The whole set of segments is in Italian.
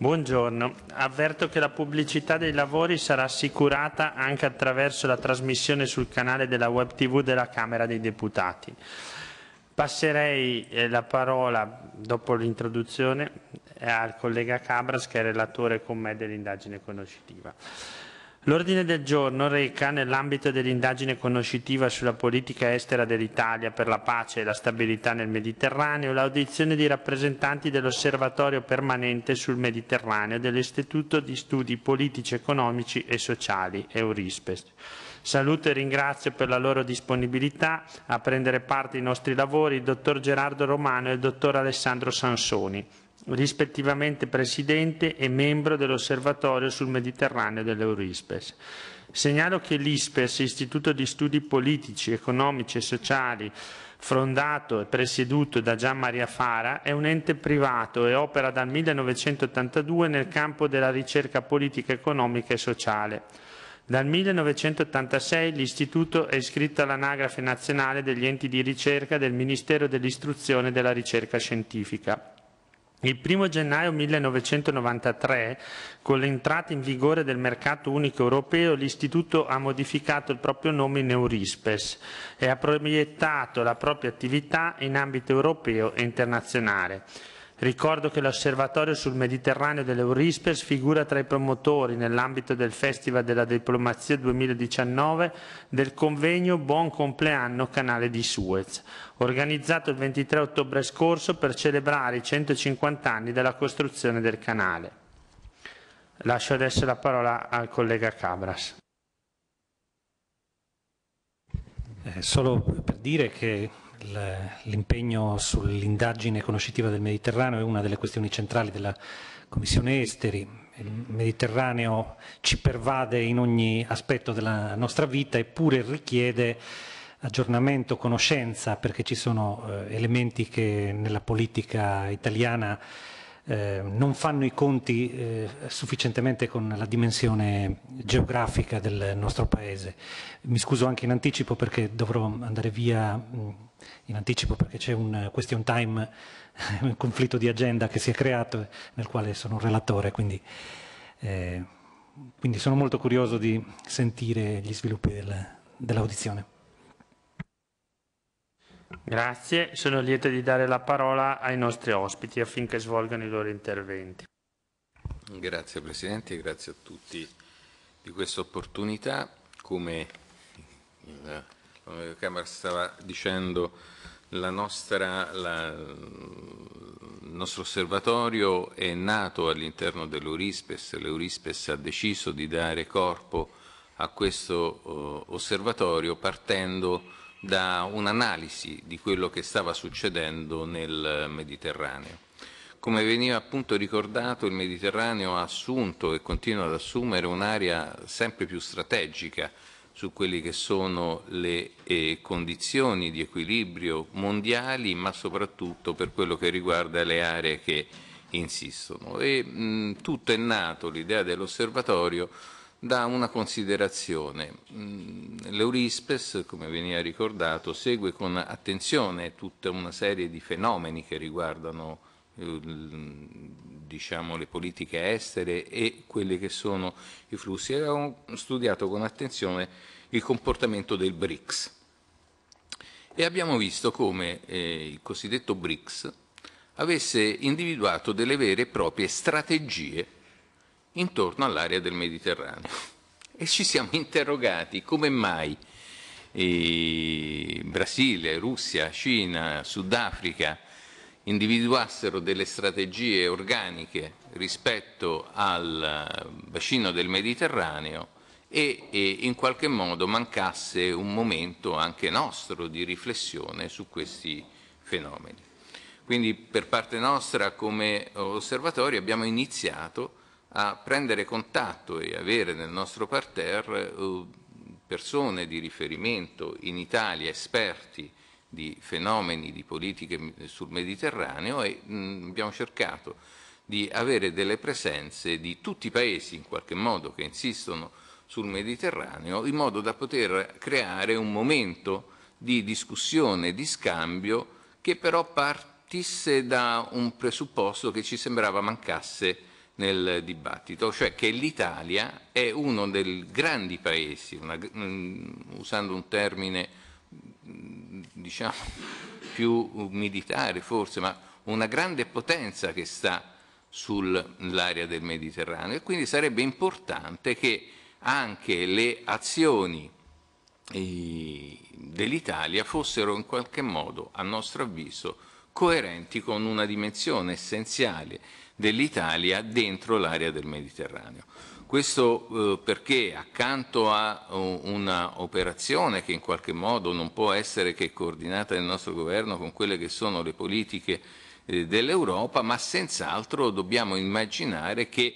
Buongiorno, avverto che la pubblicità dei lavori sarà assicurata anche attraverso la trasmissione sul canale della web tv della Camera dei Deputati. Passerei eh, la parola, dopo l'introduzione, al collega Cabras che è relatore con me dell'indagine conoscitiva. L'ordine del giorno reca, nell'ambito dell'indagine conoscitiva sulla politica estera dell'Italia per la pace e la stabilità nel Mediterraneo, l'audizione di rappresentanti dell'Osservatorio permanente sul Mediterraneo dell'Istituto di Studi Politici, Economici e Sociali, Eurispes. Saluto e ringrazio per la loro disponibilità a prendere parte ai nostri lavori il dottor Gerardo Romano e il dottor Alessandro Sansoni rispettivamente presidente e membro dell'Osservatorio sul Mediterraneo dell'Eurispes. Segnalo che l'ISPES, Istituto di Studi Politici, Economici e Sociali, fondato e presieduto da Gian Maria Fara, è un ente privato e opera dal 1982 nel campo della ricerca politica, economica e sociale. Dal 1986 l'Istituto è iscritto all'Anagrafe nazionale degli enti di ricerca del Ministero dell'Istruzione e della Ricerca Scientifica. Il 1 gennaio 1993, con l'entrata in vigore del mercato unico europeo, l'Istituto ha modificato il proprio nome in Eurispes e ha proiettato la propria attività in ambito europeo e internazionale. Ricordo che l'osservatorio sul Mediterraneo dell'Eurispers figura tra i promotori nell'ambito del Festival della Diplomazia 2019 del convegno Buon compleanno Canale di Suez, organizzato il 23 ottobre scorso per celebrare i 150 anni della costruzione del canale. Lascio adesso la parola al collega Cabras. Eh, solo per dire che l'impegno sull'indagine conoscitiva del Mediterraneo è una delle questioni centrali della Commissione Esteri. Il Mediterraneo ci pervade in ogni aspetto della nostra vita eppure richiede aggiornamento, conoscenza, perché ci sono eh, elementi che nella politica italiana eh, non fanno i conti eh, sufficientemente con la dimensione geografica del nostro paese. Mi scuso anche in anticipo perché dovrò andare via mh, in anticipo perché c'è un eh, question time, un conflitto di agenda che si è creato eh, nel quale sono un relatore, quindi, eh, quindi sono molto curioso di sentire gli sviluppi del, dell'audizione. Grazie, sono lieto di dare la parola ai nostri ospiti affinché svolgano i loro interventi. Grazie Presidente, grazie a tutti di questa opportunità. Come il Camera eh, stava dicendo, nostra, la, il nostro osservatorio è nato all'interno dell'Eurispes, l'Eurispes ha deciso di dare corpo a questo uh, osservatorio partendo da un'analisi di quello che stava succedendo nel Mediterraneo. Come veniva appunto ricordato, il Mediterraneo ha assunto e continua ad assumere un'area sempre più strategica su quelle che sono le eh, condizioni di equilibrio mondiali, ma soprattutto per quello che riguarda le aree che insistono. E, mh, tutto è nato, l'idea dell'osservatorio, da una considerazione. L'Eurispes, come veniva ricordato, segue con attenzione tutta una serie di fenomeni che riguardano Ehm, diciamo, le politiche estere e quelli che sono i flussi, avevamo studiato con attenzione il comportamento del BRICS e abbiamo visto come eh, il cosiddetto BRICS avesse individuato delle vere e proprie strategie intorno all'area del Mediterraneo e ci siamo interrogati come mai eh, Brasile, Russia, Cina, Sudafrica individuassero delle strategie organiche rispetto al eh, bacino del Mediterraneo e, e, in qualche modo mancasse un momento anche nostro di riflessione su questi fenomeni. Quindi per parte nostra come osservatorio abbiamo iniziato a prendere contatto e avere nel nostro parterre eh, persone di riferimento in Italia, esperti di fenomeni, di politiche sul Mediterraneo e mh, abbiamo cercato di avere delle presenze di tutti i paesi in qualche modo che insistono sul Mediterraneo in modo da poter creare un momento di discussione, di scambio che però partisse da un presupposto che ci sembrava mancasse nel dibattito, cioè che l'Italia è uno dei grandi paesi, una, usando un termine Mm, diciamo, più militare forse, ma una grande potenza che sta sull'area del Mediterraneo e quindi sarebbe importante che anche le azioni dell'Italia fossero in qualche modo, a nostro avviso, coerenti con una dimensione essenziale dell'Italia dentro l'area del Mediterraneo. Questo eh, perché accanto a un'operazione che in qualche modo non può essere che coordinata nel nostro governo con quelle che sono le politiche eh, dell'Europa, ma senz'altro dobbiamo immaginare che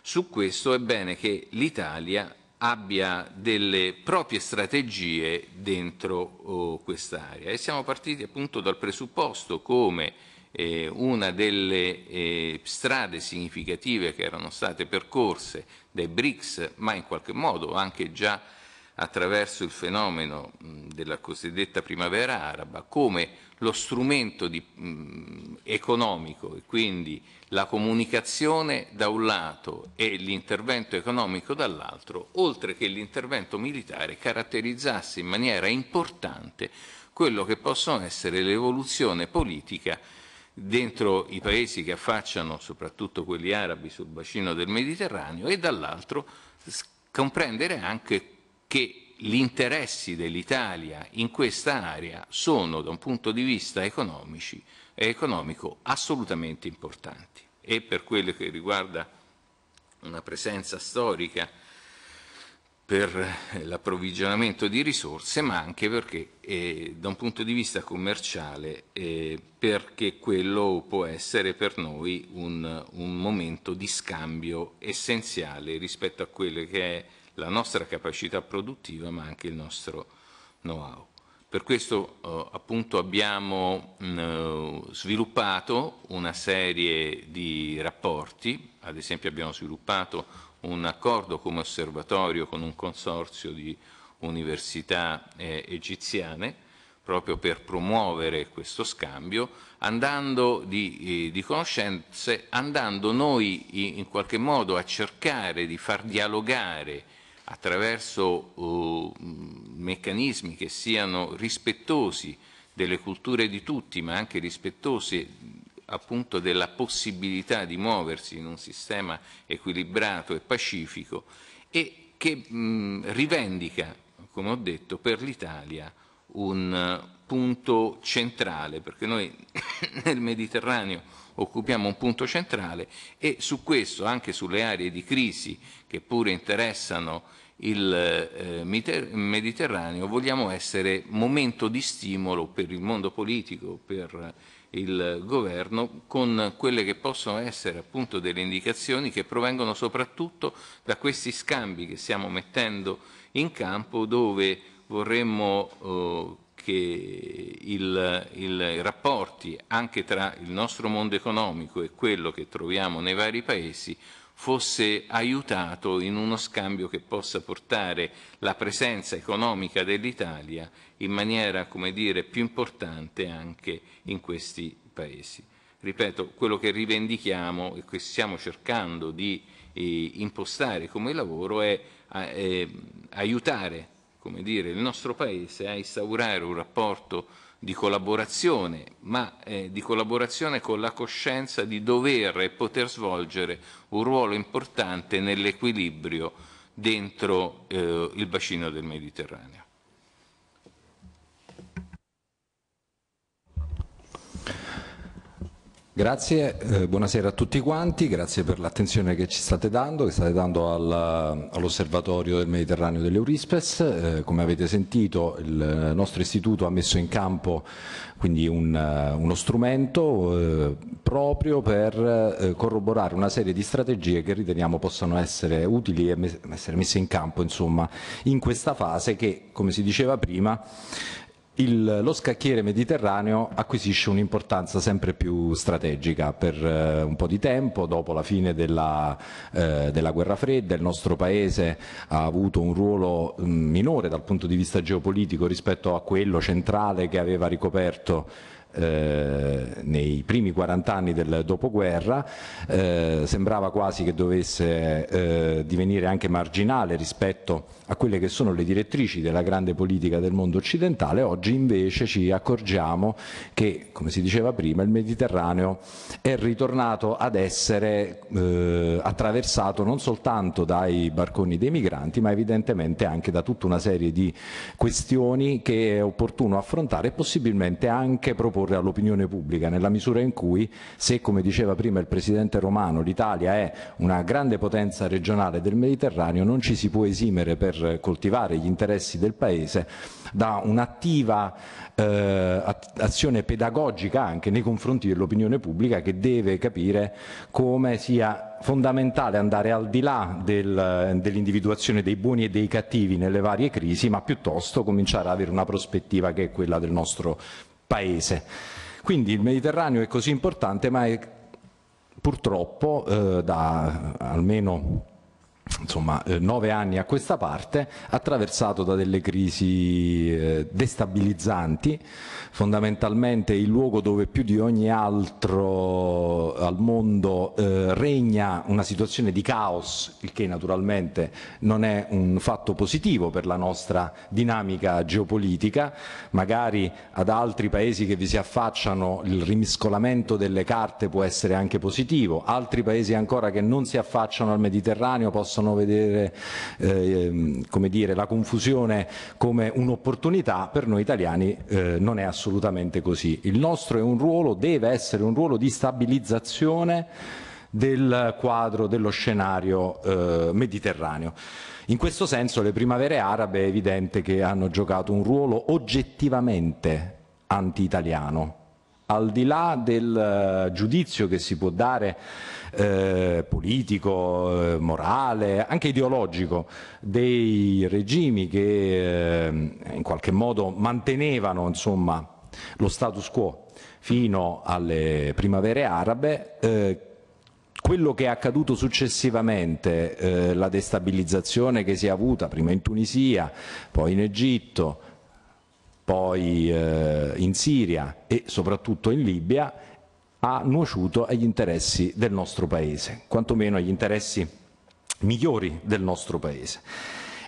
su questo è bene che l'Italia abbia delle proprie strategie dentro oh, quest'area e siamo partiti appunto dal presupposto come eh, una delle eh, strade significative che erano state percorse dai BRICS, ma in qualche modo anche già attraverso il fenomeno mh, della cosiddetta primavera araba, come lo strumento di, mh, economico e quindi la comunicazione da un lato e l'intervento economico dall'altro, oltre che l'intervento militare, caratterizzasse in maniera importante quello che possono essere l'evoluzione politica dentro i paesi che affacciano, soprattutto quelli arabi, sul bacino del Mediterraneo e dall'altro comprendere anche che gli interessi dell'Italia in questa area sono, da un punto di vista economico, assolutamente importanti. E per quello che riguarda una presenza storica per eh, l'approvvigionamento di risorse, ma anche perché eh, da un punto di vista commerciale, eh, perché quello può essere per noi un, un, momento di scambio essenziale rispetto a quello che è la nostra capacità produttiva, ma anche il nostro know-how. Per questo eh, appunto abbiamo mh, mm, eh, sviluppato una serie di rapporti, ad esempio abbiamo sviluppato un accordo come osservatorio con un consorzio di università eh, egiziane proprio per promuovere questo scambio andando di, eh, di conoscenze, andando noi in, qualche modo a cercare di far dialogare attraverso eh, meccanismi che siano rispettosi delle culture di tutti, ma anche rispettosi appunto della possibilità di muoversi in un sistema equilibrato e pacifico e che mh, rivendica, come ho detto, per l'Italia un eh, punto centrale, perché noi nel Mediterraneo occupiamo un punto centrale e su questo, anche sulle aree di crisi che pure interessano il eh, Mediterraneo, vogliamo essere momento di stimolo per il mondo politico, per il governo, con quelle che possono essere appunto delle indicazioni che provengono soprattutto da questi scambi che stiamo mettendo in campo dove vorremmo eh, che i rapporti anche tra il nostro mondo economico e quello che troviamo nei vari paesi fosse aiutato in uno scambio che possa portare la presenza economica dell'Italia in maniera, come dire, più importante anche in questi paesi. Ripeto, quello che rivendichiamo e che stiamo cercando di eh, impostare come lavoro è eh, aiutare, dire, il nostro Paese a instaurare un rapporto di collaborazione, ma eh, di collaborazione con la coscienza di dover e poter svolgere un ruolo importante nell'equilibrio dentro eh, il bacino del Mediterraneo. Grazie, eh, buonasera a tutti quanti, grazie per l'attenzione che ci state dando, che state dando al, all'osservatorio del Mediterraneo dell'Eurispes. Eh, come avete sentito il nostro istituto ha messo in campo quindi un, eh, uno strumento eh, proprio per eh, corroborare una serie di strategie che riteniamo possano essere utili e me- essere messe in campo insomma, in questa fase che, come si diceva prima, il, lo scacchiere mediterraneo acquisisce un'importanza sempre più strategica per eh, un po' di tempo, dopo la fine della, eh, della, guerra fredda il nostro paese ha avuto un ruolo mh, mm, minore dal punto di vista geopolitico rispetto a quello centrale che aveva ricoperto eh, nei primi 40 anni del dopoguerra eh, sembrava quasi che dovesse eh, divenire anche marginale rispetto a quelle che sono le direttrici della grande politica del mondo occidentale, oggi invece ci accorgiamo che, come si diceva prima, il Mediterraneo è ritornato ad essere eh, attraversato non soltanto dai barconi dei migranti, ma evidentemente anche da tutta una serie di questioni che è opportuno affrontare e possibilmente anche proporre all'opinione pubblica, nella misura in cui se, come diceva prima il Presidente Romano, l'Italia è una grande potenza regionale del Mediterraneo, non ci si può esimere per per coltivare gli interessi del Paese da un'attiva eh, azione pedagogica anche nei confronti dell'opinione pubblica che deve capire come sia fondamentale andare al di là del, dell'individuazione dei buoni e dei cattivi nelle varie crisi, ma piuttosto cominciare ad avere una prospettiva che è quella del nostro Paese. Quindi il Mediterraneo è così importante, ma è purtroppo eh, da almeno insomma eh, nove anni a questa parte, attraversato da delle crisi eh, destabilizzanti, fondamentalmente il luogo dove più di ogni altro eh, al mondo regna una situazione di caos, il che naturalmente non è un fatto positivo per la nostra dinamica geopolitica, magari ad altri paesi che vi si affacciano il rimiscolamento delle carte può essere anche positivo, altri paesi ancora che non si affacciano al Mediterraneo possono possono vedere eh, ehm, come dire, la confusione come un'opportunità, per noi italiani eh, non è assolutamente così. Il nostro è un ruolo, deve essere un ruolo di stabilizzazione del quadro, dello scenario eh, mediterraneo. In questo senso le primavere arabe è evidente che hanno giocato un ruolo oggettivamente anti-italiano, al di là del eh, giudizio che si può dare eh, politico, eh, morale, anche ideologico dei regimi che eh, in qualche modo mantenevano insomma, lo status quo fino alle primavere arabe eh, quello che è accaduto successivamente, eh, la destabilizzazione che si è avuta prima in Tunisia, poi in Egitto, poi eh, in Siria e soprattutto in Libia, ha nuociuto agli interessi del nostro Paese, quantomeno agli interessi migliori del nostro Paese.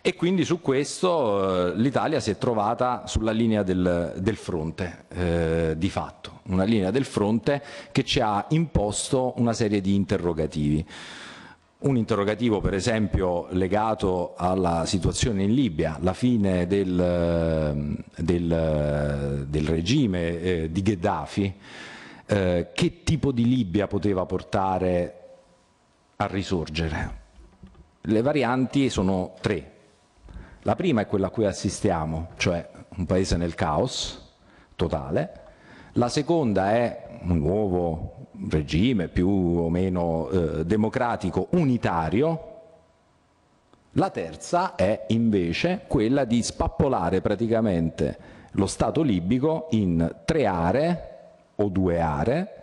E quindi su questo eh, l'Italia si è trovata sulla linea del, del fronte, eh, di fatto, una linea del fronte che ci ha imposto una serie di interrogativi. Un interrogativo per esempio legato alla situazione in Libia, la fine del, eh, del, eh, del regime eh, di Gheddafi, eh, che tipo di Libia poteva portare a risorgere? Le varianti sono tre. La prima è quella a cui assistiamo, cioè un paese nel caos totale. La seconda è un nuovo regime più o meno eh, democratico unitario. La terza è invece quella di spappolare praticamente lo Stato libico in tre aree o due aree,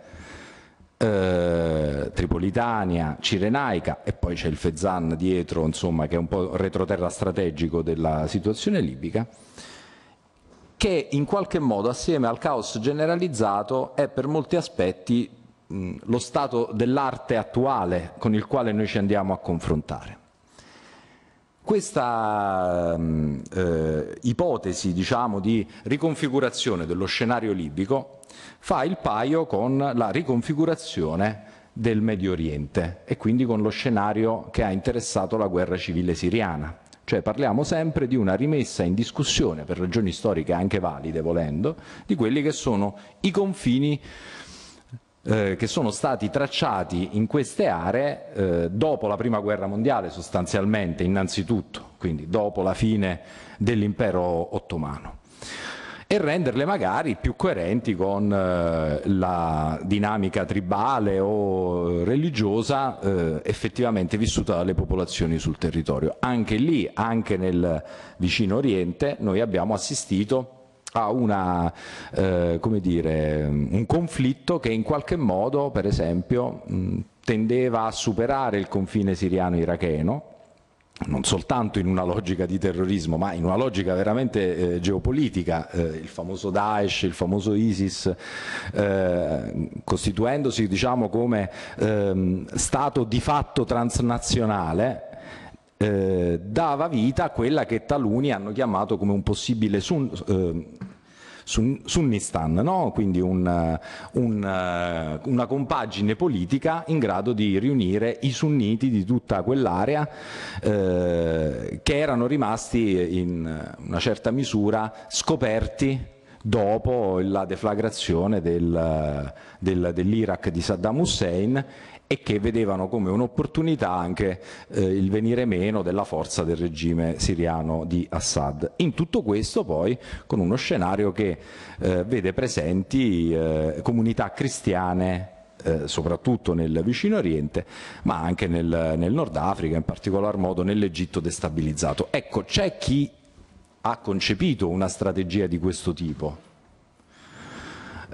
eh, Tripolitania, Cirenaica e poi c'è il Fezzan dietro, insomma, che è un po' retroterra strategico della situazione libica che in qualche modo assieme al caos generalizzato è per molti aspetti mh, lo stato dell'arte attuale con il quale noi ci andiamo a confrontare. Questa eh, ipotesi diciamo, di riconfigurazione dello scenario libico fa il paio con la riconfigurazione del Medio Oriente e quindi con lo scenario che ha interessato la guerra civile siriana. Cioè parliamo sempre di una rimessa in discussione, per ragioni storiche anche valide volendo, di quelli che sono i confini eh, che sono stati tracciati in queste aree eh, dopo la prima guerra mondiale sostanzialmente, innanzitutto, quindi dopo la fine dell'impero ottomano e renderle magari più coerenti con eh, la dinamica tribale o religiosa eh, effettivamente vissuta dalle popolazioni sul territorio. Anche lì, anche nel vicino Oriente, noi abbiamo assistito a una, eh, dire, un conflitto che in qualche modo, per esempio, tendeva a superare il confine siriano-iracheno, non soltanto in una logica di terrorismo, ma in una logica veramente eh, geopolitica, eh, il famoso Daesh, il famoso ISIS, eh, costituendosi diciamo, come ehm, Stato di fatto transnazionale, eh, dava vita a quella che taluni hanno chiamato come un possibile sun, ehm, sun, Sunnistan, no? quindi un, un, eh, una compagine politica in grado di riunire i sunniti di tutta quell'area eh, che erano rimasti in una certa misura scoperti dopo la deflagrazione del, del, dell'Iraq di Saddam Hussein e che vedevano come un'opportunità anche eh, il venire meno della forza del regime siriano di Assad. In tutto questo poi con uno scenario che eh, vede presenti eh, comunità cristiane eh, soprattutto nel vicino Oriente, ma anche nel, nel Nord Africa, in particolar modo nell'Egitto destabilizzato. Ecco, c'è chi ha concepito una strategia di questo tipo,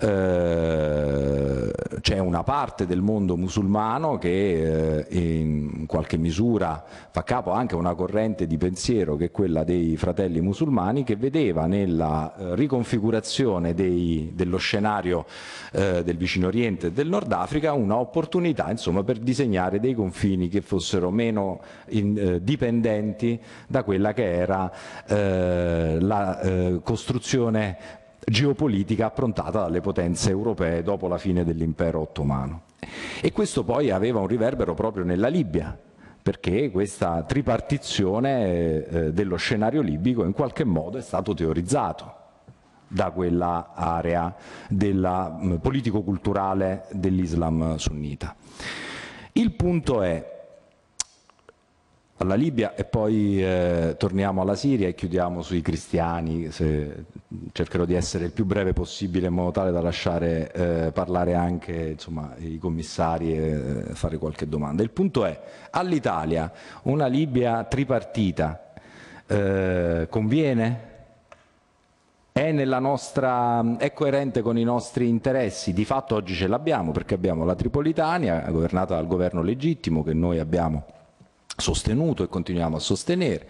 eh, c'è una parte del mondo musulmano che eh, in qualche misura fa capo anche a una corrente di pensiero che è quella dei fratelli musulmani che vedeva nella eh, riconfigurazione dei, dello scenario eh, del vicino oriente e del nord Africa un'opportunità per disegnare dei confini che fossero meno in, eh, dipendenti da quella che era la costruzione geopolitica approntata dalle potenze europee dopo la fine dell'impero ottomano. E questo poi aveva un riverbero proprio nella Libia, perché questa tripartizione eh, dello scenario libico in qualche modo è stato teorizzato da quella area della, politico-culturale dell'Islam sunnita. Il punto è alla Libia e poi eh, torniamo alla Siria e chiudiamo sui cristiani, se, cercherò di essere il più breve possibile in modo tale da lasciare eh, parlare anche insomma, i commissari e eh, fare qualche domanda. Il punto è, all'Italia una Libia tripartita eh, conviene? È, nostra, è, coerente con i nostri interessi. Di fatto oggi ce l'abbiamo perché abbiamo la Tripolitania governata dal governo legittimo che noi abbiamo sostenuto e continuiamo a sostenere,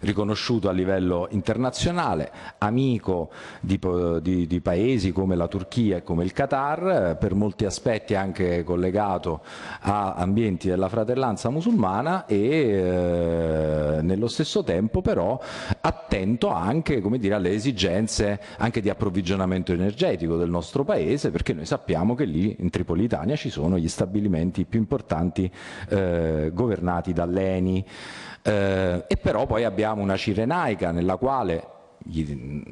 riconosciuto a livello internazionale, amico di, di, di, paesi come la Turchia e come il Qatar, per molti aspetti anche collegato a ambienti della fratellanza musulmana e eh, nello stesso tempo però attento anche dire, alle esigenze anche di approvvigionamento energetico del nostro paese perché noi sappiamo che lì in Tripolitania ci sono gli stabilimenti più importanti eh, governati dall'ENI beni. Eh, e però poi abbiamo una Cirenaica nella quale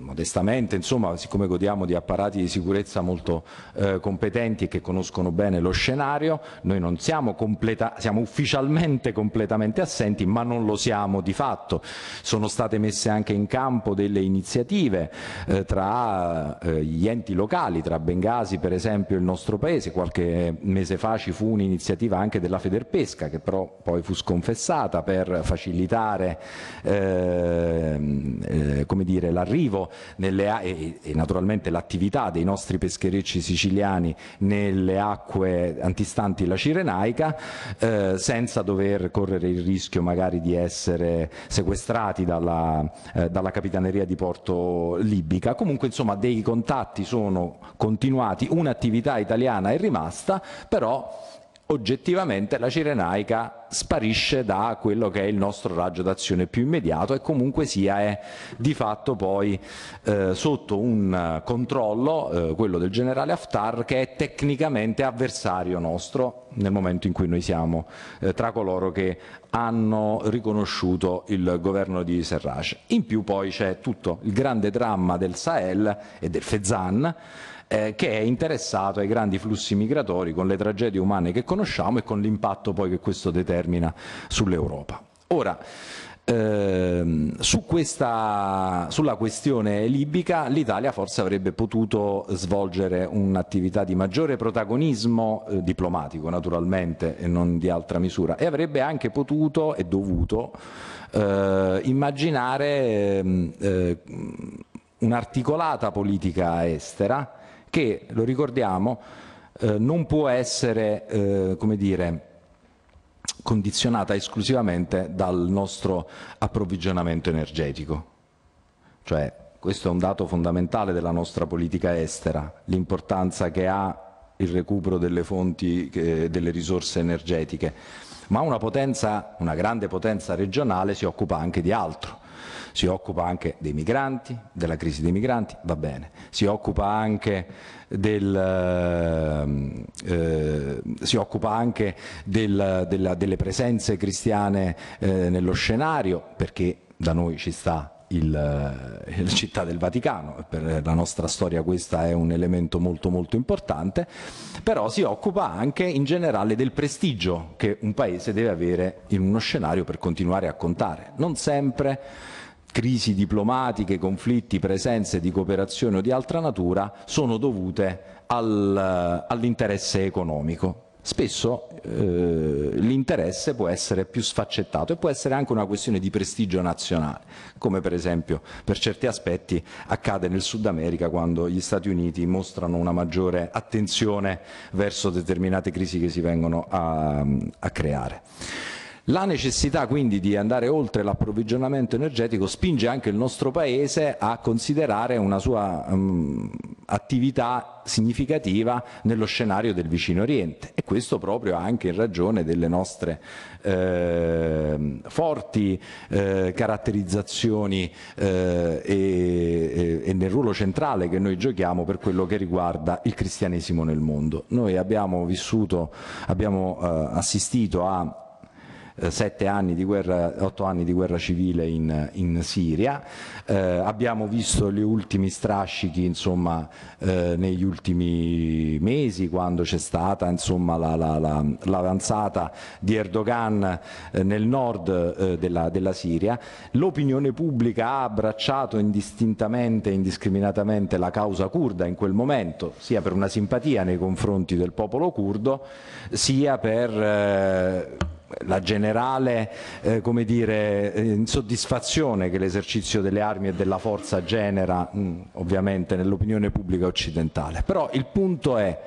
modestamente, insomma, siccome godiamo di apparati di sicurezza molto eh, competenti e che conoscono bene lo scenario, noi non siamo, completa, siamo ufficialmente completamente assenti, ma non lo siamo di fatto. Sono state messe anche in campo delle iniziative eh, tra eh, gli enti locali, tra Bengasi per esempio e il nostro paese, qualche mese fa ci fu un'iniziativa anche della Federpesca che però poi fu sconfessata per facilitare ehm, eh, come dire, dire, l'arrivo e, e, naturalmente l'attività dei nostri pescherecci siciliani nelle acque antistanti la Cirenaica eh, senza dover correre il rischio magari di essere sequestrati dalla, eh, dalla capitaneria di porto libica. Comunque insomma dei contatti sono continuati, un'attività italiana è rimasta, però oggettivamente la Cirenaica sparisce da quello che è il nostro raggio d'azione più immediato e comunque sia è di fatto poi eh, sotto un eh, controllo, eh, quello del generale Haftar, che è tecnicamente avversario nostro nel momento in cui noi siamo eh, tra coloro che hanno riconosciuto il governo di Serraj. In più poi c'è tutto il grande dramma del Sahel e del Fezzan, eh, che è interessato ai grandi flussi migratori con le tragedie umane che conosciamo e con l'impatto poi che questo determina sull'Europa. Ora, ehm, su questa, sulla questione libica l'Italia forse avrebbe potuto svolgere un'attività di maggiore protagonismo eh, diplomatico naturalmente e non di altra misura e avrebbe anche potuto e dovuto eh, immaginare ehm, eh, un'articolata politica estera che, lo ricordiamo, eh, non può essere, eh, come dire, condizionata esclusivamente dal nostro approvvigionamento energetico. Cioè, questo è un dato fondamentale della nostra politica estera, l'importanza che ha il recupero delle fonti, eh, delle risorse energetiche, ma una potenza, una grande potenza regionale si occupa anche di altro si occupa anche dei migranti, della crisi dei migranti, va bene, si occupa anche del, eh, eh, si occupa anche del, della, delle presenze cristiane eh, nello scenario, perché da noi ci sta il, il, eh, città del Vaticano, per la nostra storia questo è un elemento molto molto importante, però si occupa anche in generale del prestigio che un paese deve avere in uno scenario per continuare a contare. Non sempre crisi diplomatiche, conflitti, presenze di cooperazione o di altra natura sono dovute al, all'interesse economico. Spesso eh, l'interesse può essere più sfaccettato e può essere anche una questione di prestigio nazionale, come per esempio per certi aspetti accade nel Sud America quando gli Stati Uniti mostrano una maggiore attenzione verso determinate crisi che si vengono a, a creare. La necessità quindi di andare oltre l'approvvigionamento energetico spinge anche il nostro Paese a considerare una sua um, attività significativa nello scenario del vicino Oriente e questo proprio anche in ragione delle nostre eh, forti eh, caratterizzazioni eh, e, e, nel ruolo centrale che noi giochiamo per quello che riguarda il cristianesimo nel mondo. Noi abbiamo vissuto, abbiamo eh, assistito a eh, sette anni di guerra, otto anni di guerra civile in, in Siria, eh, abbiamo visto gli ultimi strascichi insomma, eh, negli ultimi mesi quando c'è stata insomma, la, la, la, l'avanzata di Erdogan nel nord della, della Siria, l'opinione pubblica ha abbracciato indistintamente e indiscriminatamente la causa kurda in quel momento, sia per una simpatia nei confronti del popolo curdo, sia per eh, la generale eh, come dire, eh, insoddisfazione che l'esercizio delle armi e della forza genera mh, mm, ovviamente nell'opinione pubblica occidentale. Però il punto è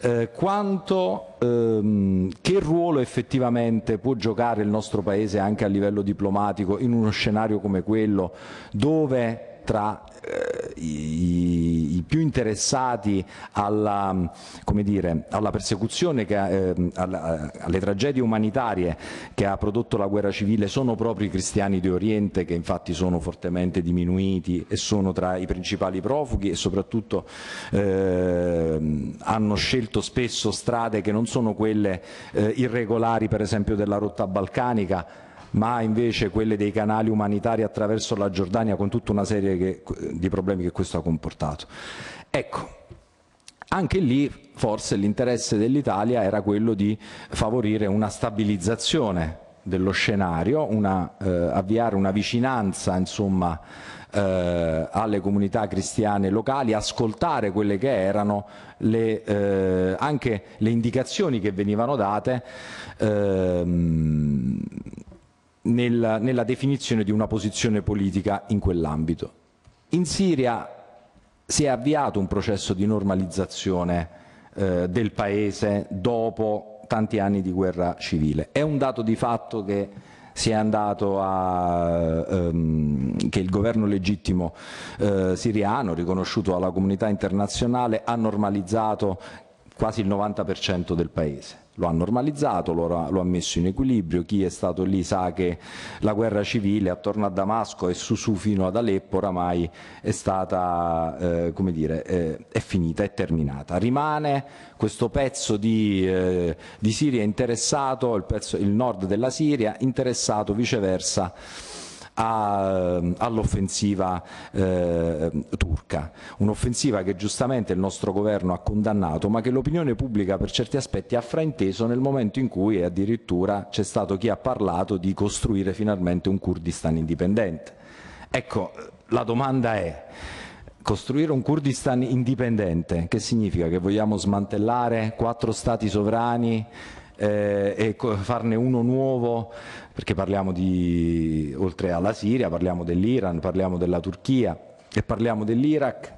eh, quanto, ehm, che ruolo effettivamente può giocare il nostro Paese anche a livello diplomatico in uno scenario come quello dove tra eh, i, i, più interessati alla, dire, alla persecuzione, che, eh, alla, alle tragedie umanitarie che ha prodotto la guerra civile sono proprio i cristiani di Oriente che infatti sono fortemente diminuiti e sono tra i principali profughi e soprattutto eh, hanno scelto spesso strade che non sono quelle eh, irregolari per esempio della rotta balcanica ma invece quelle dei canali umanitari attraverso la Giordania con tutta una serie che, di problemi che questo ha comportato. Ecco, anche lì forse l'interesse dell'Italia era quello di favorire una stabilizzazione dello scenario, una, eh, avviare una vicinanza insomma, eh, alle comunità cristiane locali, ascoltare quelle che erano le, eh, anche le indicazioni che venivano date. Ehm, nella, nella definizione di una posizione politica in quell'ambito. In Siria si è avviato un processo di normalizzazione eh, del paese dopo tanti anni di guerra civile. È un dato di fatto che si è andato a ehm, che il governo legittimo eh, siriano riconosciuto dalla comunità internazionale ha normalizzato quasi il 90% del paese lo ha normalizzato, lo ha, lo ha, messo in equilibrio, chi è stato lì sa che la guerra civile attorno a Damasco e su su fino ad Aleppo oramai è stata, eh, come dire, eh, è finita, è terminata. Rimane questo pezzo di, eh, di Siria interessato, il, pezzo, il nord della Siria interessato viceversa Ehm, all'offensiva eh, turca, un'offensiva che giustamente il nostro governo ha condannato ma che l'opinione pubblica per certi aspetti ha frainteso nel momento in cui addirittura c'è stato chi ha parlato di costruire finalmente un Kurdistan indipendente. Ecco, la domanda è costruire un Kurdistan indipendente, che significa che vogliamo smantellare quattro stati sovrani, eh, e farne uno nuovo perché parliamo di, oltre alla Siria, parliamo dell'Iran, parliamo della Turchia e parliamo dell'Iraq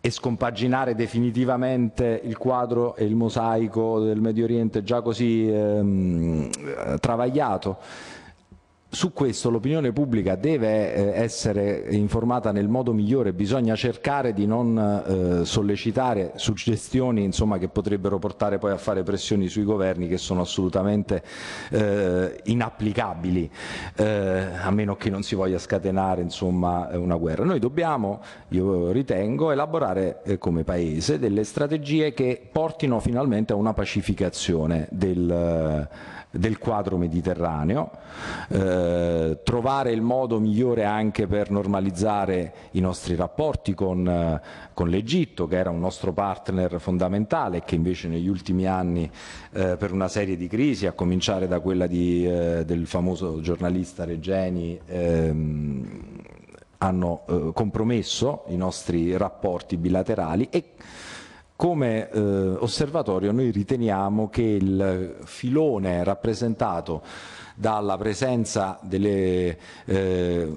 e scompaginare definitivamente il quadro e il mosaico del Medio Oriente già così ehm, travagliato su questo l'opinione pubblica deve eh, essere eh, informata nel modo migliore, bisogna cercare di non eh, sollecitare suggestioni insomma, che potrebbero portare poi a fare pressioni sui governi che sono assolutamente eh, inapplicabili, a meno che non si voglia scatenare insomma, una guerra. Noi dobbiamo, io ritengo, elaborare come Paese delle strategie che portino finalmente a una pacificazione del del quadro mediterraneo, eh, trovare il modo migliore anche per normalizzare i nostri rapporti con, eh, con l'Egitto, che era un nostro partner fondamentale e che invece negli ultimi anni eh, per una serie di crisi, a cominciare da quella di, eh, del famoso giornalista Regeni, ehm, hanno eh, compromesso i nostri rapporti bilaterali e come eh, osservatorio noi riteniamo che il filone rappresentato dalla presenza delle eh,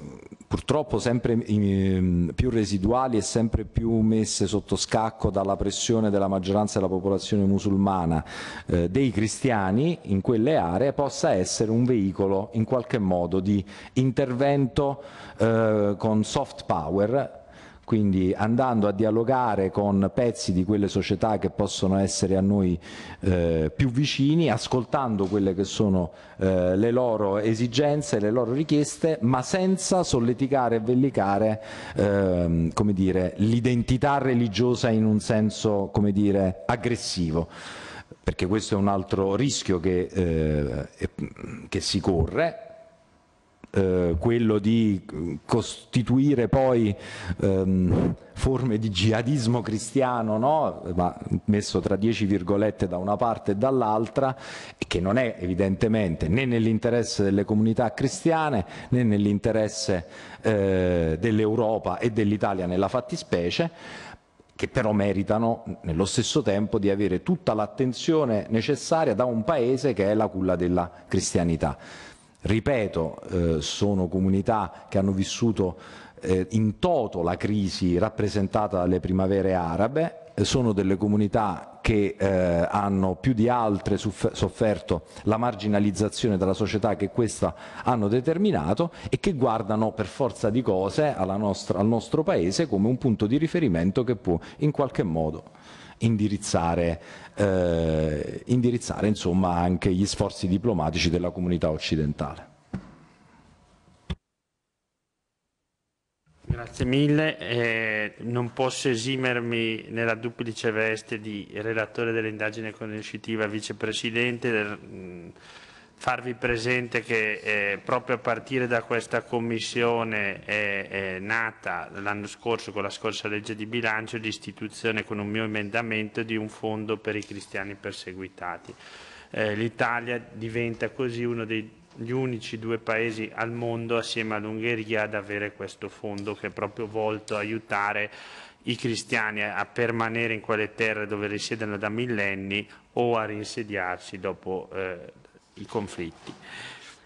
purtroppo sempre eh, più residuali e sempre più messe sotto scacco dalla pressione della maggioranza della popolazione musulmana eh, dei cristiani in quelle aree possa essere un veicolo in qualche modo di intervento eh, con soft power quindi andando a dialogare con pezzi di quelle società che possono essere a noi eh, più vicini, ascoltando quelle che sono eh, le loro esigenze, le loro richieste, ma senza solleticare e vellicare ehm, l'identità religiosa in un senso dire, aggressivo perché questo è un altro rischio che, eh, che si corre, eh, quello di costituire poi ehm, forme di jihadismo cristiano, no? ma messo tra dieci virgolette da una parte e dall'altra, che non è evidentemente né nell'interesse delle comunità cristiane né nell'interesse eh, dell'Europa e dell'Italia nella fattispecie, che però meritano nello stesso tempo di avere tutta l'attenzione necessaria da un paese che è la culla della cristianità ripeto, eh, sono comunità che hanno vissuto eh, in toto la crisi rappresentata dalle primavere arabe, eh, sono delle comunità che eh, hanno più di altre sofferto la marginalizzazione della società che questa hanno determinato e che guardano per forza di cose nostra, al nostro paese come un punto di riferimento che può in qualche modo indirizzare eh, indirizzare insomma, anche gli sforzi diplomatici della comunità occidentale. Grazie mille, eh, non posso esimermi nella duplice veste di relatore dell'indagine conoscitiva, vicepresidente del, mm, farvi presente che eh, proprio a partire da questa commissione è, eh, è eh, nata l'anno scorso con la scorsa legge di bilancio l'istituzione con un mio emendamento di un fondo per i cristiani perseguitati. Eh, L'Italia diventa così uno degli unici due paesi al mondo assieme all'Ungheria ad avere questo fondo che è proprio volto a aiutare i cristiani a permanere in quelle terre dove risiedono da millenni o a rinsediarsi dopo eh, i conflitti.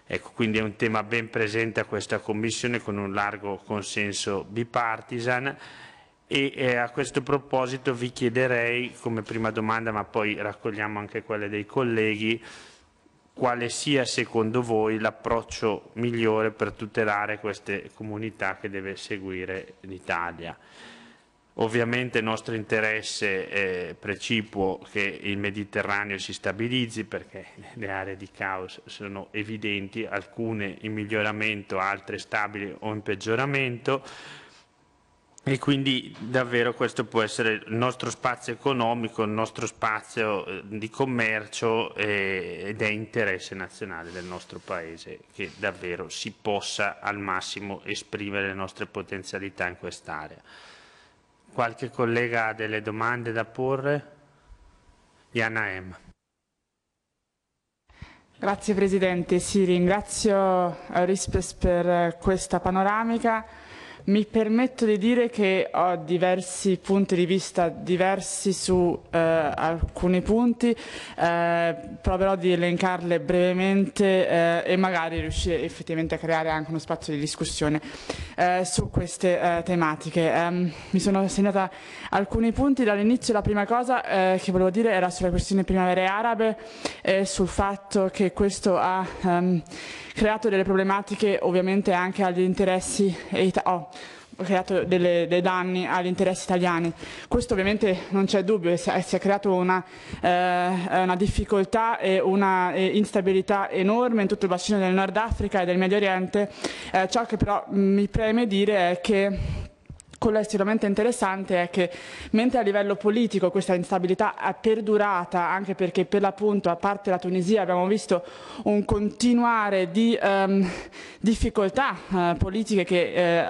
Ecco, quindi è un tema ben presente a questa Commissione con un largo consenso bipartisan e eh, a questo proposito vi chiederei come prima domanda, ma poi raccogliamo anche quelle dei colleghi, quale sia secondo voi l'approccio migliore per tutelare queste comunità che deve seguire l'Italia. Ovviamente il nostro interesse è precipuo che il Mediterraneo si stabilizzi perché le aree di caos sono evidenti, alcune in miglioramento, altre stabili o in peggioramento e quindi davvero questo può essere il nostro spazio economico, il nostro spazio eh, di commercio eh, ed è interesse nazionale del nostro Paese che davvero si possa al massimo esprimere le nostre potenzialità in quest'area. Qualche collega ha delle domande da porre? Iana M. Grazie Presidente, sì, ringrazio eh, Rispes per eh, questa panoramica. Mi permetto di dire che ho diversi punti di vista diversi su eh, alcuni punti, eh, proverò di elencarle brevemente eh, e magari riuscire effettivamente a creare anche uno spazio di discussione eh, su queste eh, tematiche. Ehm, mi sono segnata alcuni punti dall'inizio, la prima cosa eh, che volevo dire era sulla questione primavere arabe e sul fatto che questo ha... Ehm, creato delle problematiche ovviamente anche agli interessi oh, creato delle, dei danni agli interessi italiani. Questo ovviamente non c'è dubbio, si è, si è creata una, eh, una, difficoltà e una eh, instabilità enorme in tutto il bacino del Nord Africa e del Medio Oriente, eh, ciò che però mm, mi preme dire è che quello è sicuramente interessante è che mentre a livello politico questa instabilità è perdurata anche perché per l'appunto a parte la Tunisia abbiamo visto un continuare di ehm, difficoltà eh, politiche che eh,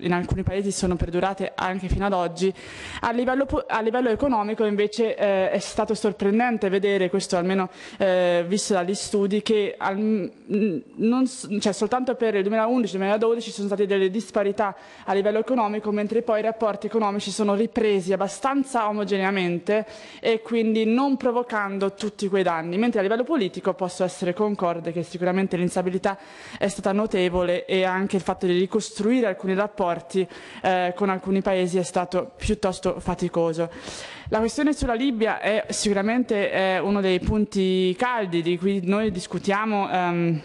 in alcuni paesi sono perdurate anche fino ad oggi, a livello, a livello economico invece eh, è stato sorprendente vedere, questo almeno eh, visto dagli studi, che al, non, cioè, soltanto per il 2011-2012 sono state delle disparità a livello economico mentre poi i rapporti economici sono ripresi abbastanza omogeneamente e quindi non provocando tutti quei danni, mentre a livello politico posso essere concorde che sicuramente l'instabilità è stata notevole e anche il fatto di ricostruire alcuni rapporti eh, con alcuni paesi è stato piuttosto faticoso. La questione sulla Libia è sicuramente eh, uno dei punti caldi di cui noi discutiamo. Ehm,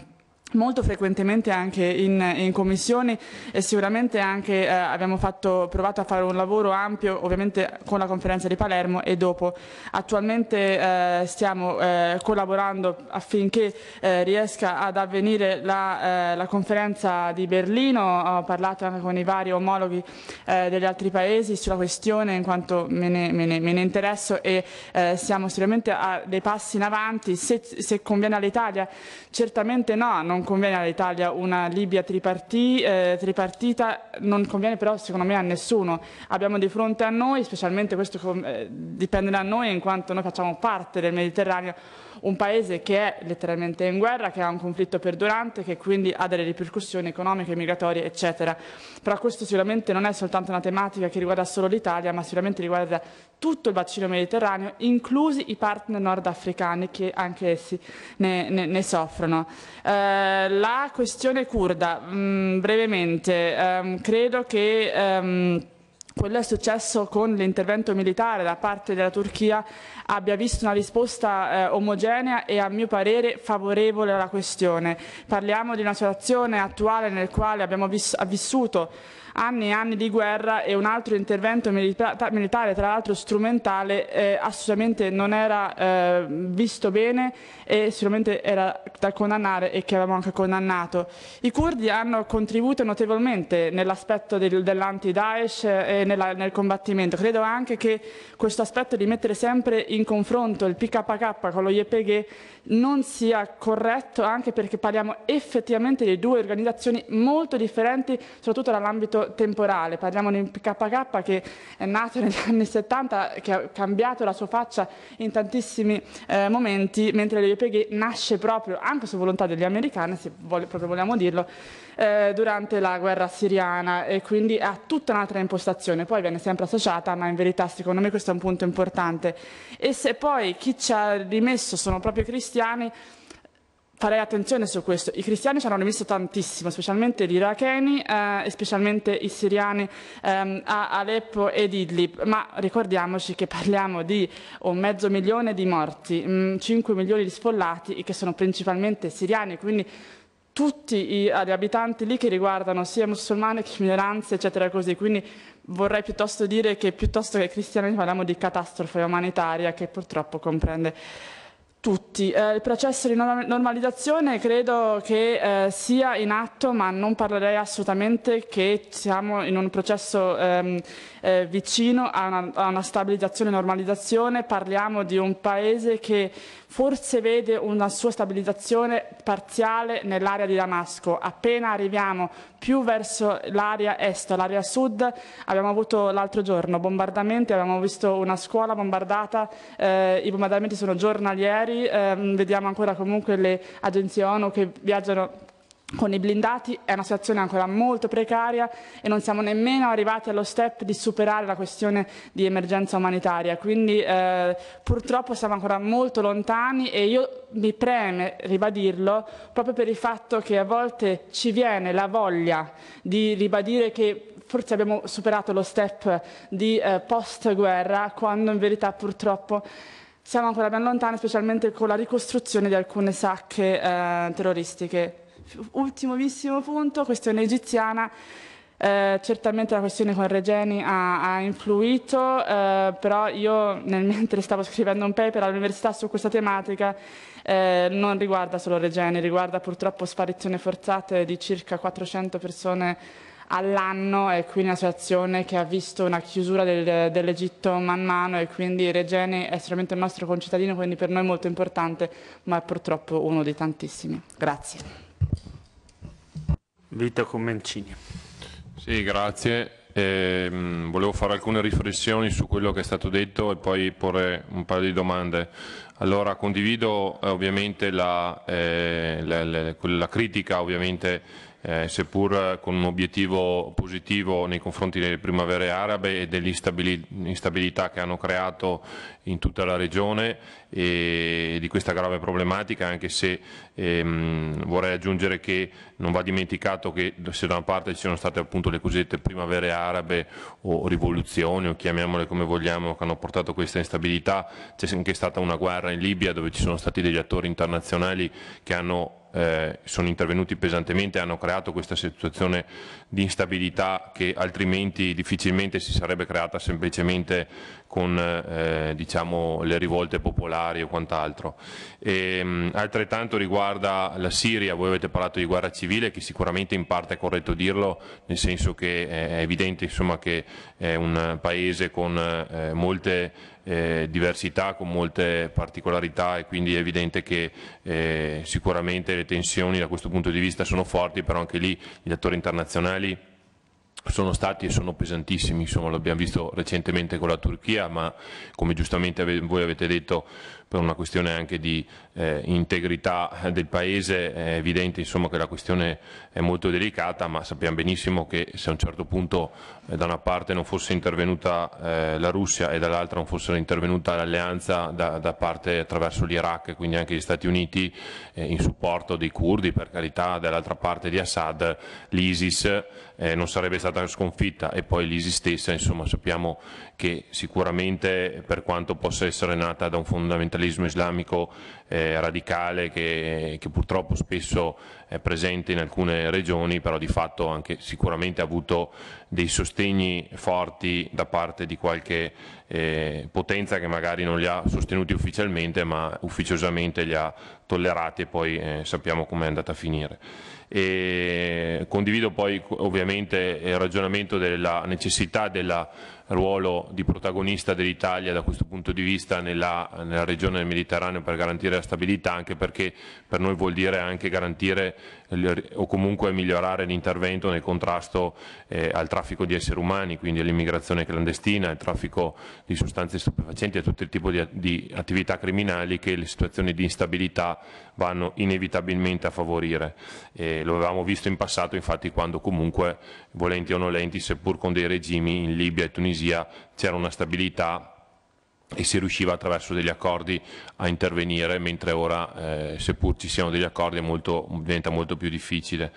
molto frequentemente anche in, in commissioni e sicuramente anche eh, abbiamo fatto, provato a fare un lavoro ampio ovviamente con la conferenza di Palermo e dopo. Attualmente eh, stiamo eh, collaborando affinché eh, riesca ad avvenire la, eh, la, conferenza di Berlino, ho parlato anche con i vari omologhi eh, degli altri paesi sulla questione in quanto me ne, me ne, me ne interesso e siamo sicuramente a dei passi in avanti, se, se conviene all'Italia certamente no, non non conviene all'Italia una Libia triparti, eh, tripartita, non conviene però secondo me a nessuno. Abbiamo di fronte a noi, specialmente questo eh, dipende da noi in quanto noi facciamo parte del Mediterraneo, un paese che è letteralmente in guerra, che ha un conflitto perdurante, che quindi ha delle ripercussioni economiche, migratorie, eccetera. Però questo sicuramente non è soltanto una tematica che riguarda solo l'Italia, ma sicuramente riguarda tutto il bacino mediterraneo, inclusi i partner nordafricani che anche essi ne, ne, ne soffrono. Eh, la questione kurda, mh, mm, brevemente, ehm, credo che... Ehm, quello che è successo con l'intervento militare da parte della Turchia abbia visto una risposta eh, omogenea e a mio parere favorevole alla questione. Parliamo di una situazione attuale nel quale abbiamo vissuto anni e anni di guerra e un altro intervento milita militare, tra l'altro strumentale, eh, assolutamente non era eh, visto bene e sicuramente era da condannare e che avevamo anche condannato. I curdi hanno contribuito notevolmente nell'aspetto dell'anti-Daesh eh, e nella, nel combattimento. Credo anche che questo aspetto di mettere sempre in confronto il PKK con lo YPG non sia corretto anche perché parliamo effettivamente di due organizzazioni molto differenti soprattutto dall'ambito temporale, parliamo di un PKK che è nato negli anni 70, che ha cambiato la sua faccia in tantissimi eh, momenti, mentre Lelio Peghe nasce proprio, anche su volontà degli americani, se vuole, proprio vogliamo dirlo, eh, durante la guerra siriana e quindi ha tutta un'altra impostazione, poi viene sempre associata, ma in verità secondo me questo è un punto importante. E se poi chi ci ha rimesso sono proprio cristiani, Farei attenzione su questo. I cristiani ci hanno rimesso tantissimo, specialmente gli iracheni eh, e specialmente i siriani ehm, a Aleppo ed Idlib, ma ricordiamoci che parliamo di un mezzo milione di morti, mh, mm, 5 milioni di sfollati che sono principalmente siriani, quindi tutti eh, gli abitanti lì che riguardano sia musulmani che minoranze, eccetera così. Quindi vorrei piuttosto dire che piuttosto che cristiani parliamo di catastrofe umanitaria che purtroppo comprende tutti. Eh, il processo di normalizzazione credo che eh, sia in atto, ma non parlerei assolutamente che siamo in un processo ehm, eh, vicino a una, a una stabilizzazione e normalizzazione. Parliamo di un paese che forse vede una sua stabilizzazione parziale nell'area di Damasco. Appena arriviamo più verso l'area est, l'area sud. Abbiamo avuto l'altro giorno bombardamenti, abbiamo visto una scuola bombardata, eh, i bombardamenti sono giornalieri, eh, vediamo ancora comunque le agenzie ONU che viaggiano con i blindati è una situazione ancora molto precaria e non siamo nemmeno arrivati allo step di superare la questione di emergenza umanitaria, quindi eh, purtroppo siamo ancora molto lontani e io mi preme ribadirlo proprio per il fatto che a volte ci viene la voglia di ribadire che forse abbiamo superato lo step di eh, post-guerra quando in verità purtroppo siamo ancora ben lontani, specialmente con la ricostruzione di alcune sacche eh, terroristiche ultimissimo punto, questione egiziana. Eh, certamente la questione con Regeni ha, ha influito, eh, però io nel mentre stavo scrivendo un paper all'università su questa tematica eh, non riguarda solo Regeni, riguarda purtroppo sparizioni forzate di circa 400 persone all'anno e quindi una situazione che ha visto una chiusura del, dell'Egitto man mano e quindi Regeni è sicuramente il nostro concittadino, quindi per noi molto importante, ma è purtroppo uno dei tantissimi. Grazie. Vito Comencini. Sì, grazie. Eh, volevo fare alcune riflessioni su quello che è stato detto e poi porre un paio di domande. Allora, condivido eh, ovviamente la, eh, la, la, la critica, ovviamente, eh, seppur con un obiettivo positivo nei confronti delle primavere arabe e dell'instabilità che hanno creato in tutta la regione e di questa grave problematica, anche se ehm, vorrei aggiungere che non va dimenticato che se da una parte ci sono state appunto le cosiddette primavere arabe o rivoluzioni o chiamiamole come vogliamo che hanno portato questa instabilità, c'è anche stata una guerra in Libia dove ci sono stati degli attori internazionali che hanno eh, sono intervenuti pesantemente e hanno creato questa situazione di instabilità che altrimenti difficilmente si sarebbe creata semplicemente con eh, diciamo, le rivolte popolari o quant'altro. Ehm, altrettanto riguarda la Siria, voi avete parlato di guerra civile che sicuramente in parte è corretto dirlo, nel senso che eh, è evidente insomma, che è un paese con eh, molte eh, diversità, con molte particolarità e quindi è evidente che eh, sicuramente le tensioni da questo punto di vista sono forti, però anche lì gli attori internazionali sono stati e sono pesantissimi, insomma l'abbiamo visto recentemente con la Turchia, ma come giustamente voi avete detto per una questione anche di eh, integrità del Paese è evidente insomma, che la questione è molto delicata, ma sappiamo benissimo che se a un certo punto eh, da una parte non fosse intervenuta eh, la Russia e dall'altra non fosse intervenuta l'alleanza da, da, parte attraverso l'Iraq e quindi anche gli Stati Uniti eh, in supporto dei curdi, per carità, dall'altra parte di Assad, l'ISIS eh, non sarebbe stata sconfitta e poi l'ISIS stessa, insomma sappiamo che sicuramente per quanto possa essere nata da un fondamentalismo fondamentalismo islamico eh, radicale che, che, purtroppo spesso è presente in alcune regioni, però di fatto anche sicuramente ha avuto dei sostegni forti da parte di qualche eh, potenza che magari non li ha sostenuti ufficialmente ma ufficiosamente li ha tollerati e poi eh, sappiamo è andata a finire. E condivido poi ovviamente il ragionamento della necessità della ruolo di protagonista dell'Italia da questo punto di vista nella, nella, regione del Mediterraneo per garantire la stabilità, anche perché per noi vuol dire anche garantire o comunque migliorare l'intervento nel contrasto eh, al traffico di esseri umani, quindi all'immigrazione clandestina, al traffico di sostanze stupefacenti e a tutto il tipo di, di attività criminali che le situazioni di instabilità vanno inevitabilmente a favorire. Eh, lo avevamo visto in passato infatti quando comunque, volenti o nolenti, seppur con dei regimi in Libia e Tunisia c'era una stabilità e si riusciva attraverso degli accordi a intervenire, mentre ora, eh, seppur ci siano degli accordi, molto, diventa molto più difficile.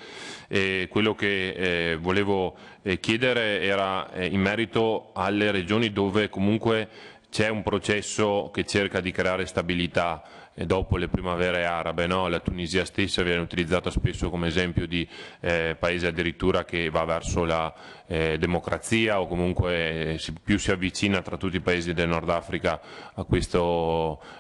E quello che eh, volevo eh, chiedere era eh, in merito alle regioni dove comunque c'è un processo che cerca di creare stabilità dopo le primavere arabe, no? la Tunisia stessa viene utilizzata spesso come esempio di eh, paese addirittura che va verso la eh, democrazia o comunque eh, si, più si avvicina tra tutti i paesi del Nord Africa a questa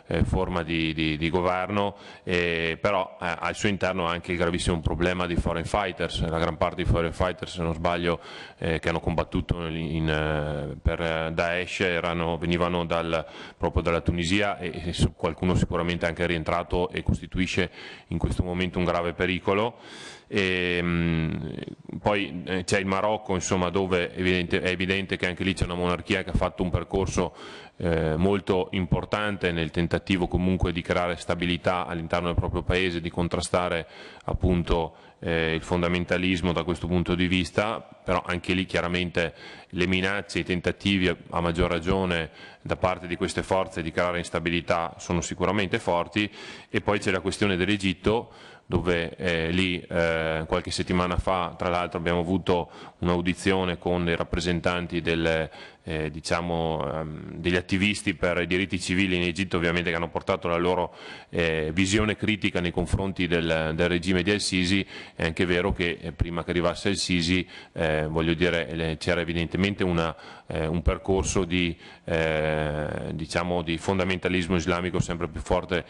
eh, forma di, di, di governo, però eh, al suo interno ha anche il gravissimo problema di foreign fighters, la gran parte dei foreign fighters se non sbaglio eh, che hanno combattuto in, in, per Daesh erano, venivano dal, proprio dalla Tunisia e, e qualcuno sicuramente sicuramente anche rientrato e costituisce in questo momento un grave pericolo. E, ehm, poi eh, c'è il Marocco insomma, dove evidente, è evidente che anche lì c'è una monarchia che ha fatto un percorso eh, molto importante nel tentativo comunque di creare stabilità all'interno del proprio paese, di contrastare appunto eh, il fondamentalismo da questo punto di vista, però anche lì chiaramente le minacce, i tentativi a maggior ragione da parte di queste forze di creare instabilità sono sicuramente forti e poi c'è la questione dell'Egitto dove eh, lì eh, qualche settimana fa tra l'altro abbiamo avuto un'audizione con i rappresentanti del, eh, diciamo, ehm, degli attivisti per i diritti civili in Egitto ovviamente che hanno portato la loro eh, visione critica nei confronti del, del, regime di Al-Sisi, è anche vero che eh, prima che arrivasse Al-Sisi eh, c'era evidentemente una, un percorso di, diciamo, di fondamentalismo islamico sempre più forte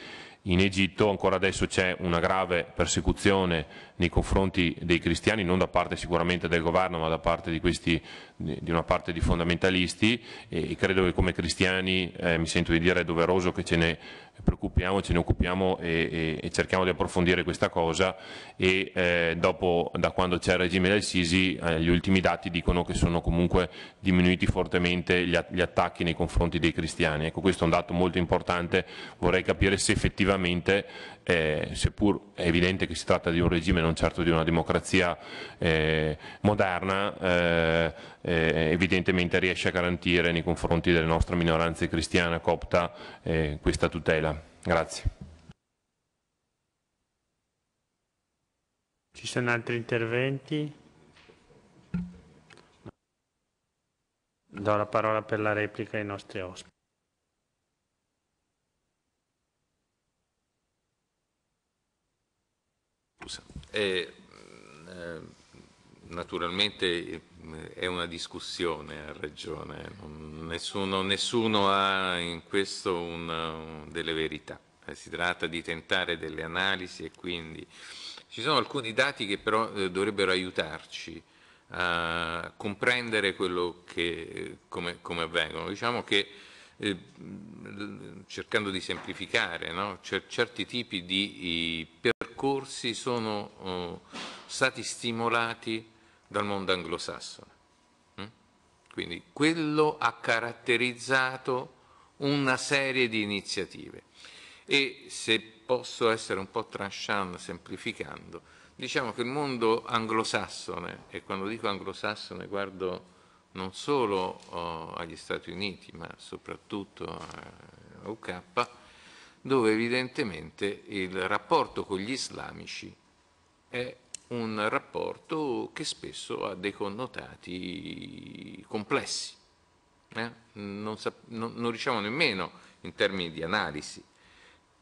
in Egitto ancora adesso c'è una grave persecuzione nei confronti dei cristiani, non da parte sicuramente del governo, ma da parte di, questi, di una parte di fondamentalisti e credo che come cristiani eh, mi sento di dire è doveroso che ce ne eh, preoccupiamo, ce ne occupiamo e, e, e cerchiamo di approfondire questa cosa e eh, dopo da quando c'è il regime del Sisi eh, gli ultimi dati dicono che sono comunque diminuiti fortemente gli, gli, attacchi nei confronti dei cristiani. Ecco questo è un dato molto importante, vorrei capire se effettivamente eh, seppur è evidente che si tratta di un regime, non certo di una democrazia eh, moderna, eh, eh, evidentemente riesce a garantire nei confronti delle nostre minoranze cristiane copta eh, questa tutela. Grazie. Ci sono altri interventi? Do la parola per la replica ai nostri ospiti. Mm, eh, naturalmente eh, è una discussione a ragione, nessuno, nessuno ha in questo un, delle verità, eh, si tratta di tentare delle analisi e quindi ci sono alcuni dati che però eh, dovrebbero aiutarci a comprendere quello che, come, come avvengono. Diciamo che Mm, cercando di semplificare, no? certi tipi di percorsi sono oh, stati stimolati dal mondo anglosassone. Mm? Quindi quello ha caratterizzato una serie di iniziative e se posso essere un po' tranchant semplificando, diciamo che il mondo anglosassone, e quando dico anglosassone guardo non solo oh, agli Stati Uniti, ma soprattutto eh, a UK, dove evidentemente il rapporto con gli islamici è un rapporto che spesso ha dei connotati complessi. Eh? Non, non, non riusciamo nemmeno in termini di analisi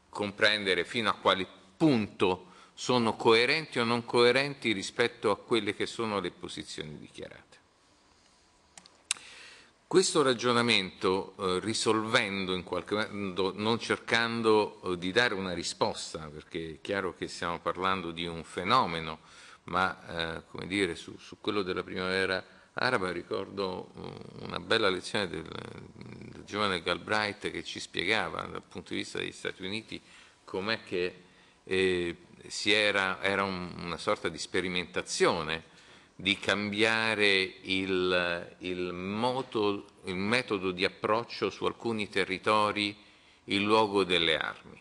comprendere fino a quale punto sono coerenti o non coerenti rispetto a quelle che sono le posizioni dichiarate. Questo ragionamento, eh, risolvendo in qualche modo, non cercando eh, di dare una risposta, perché è chiaro che stiamo parlando di un fenomeno, ma eh, come dire, su, su, quello della primavera araba ricordo eh, una bella lezione del, del giovane Galbraith che ci spiegava dal punto di vista degli Stati Uniti com'è che eh, era, era un, una sorta di sperimentazione di cambiare il, il, moto, il metodo di approccio su alcuni territori in luogo delle armi,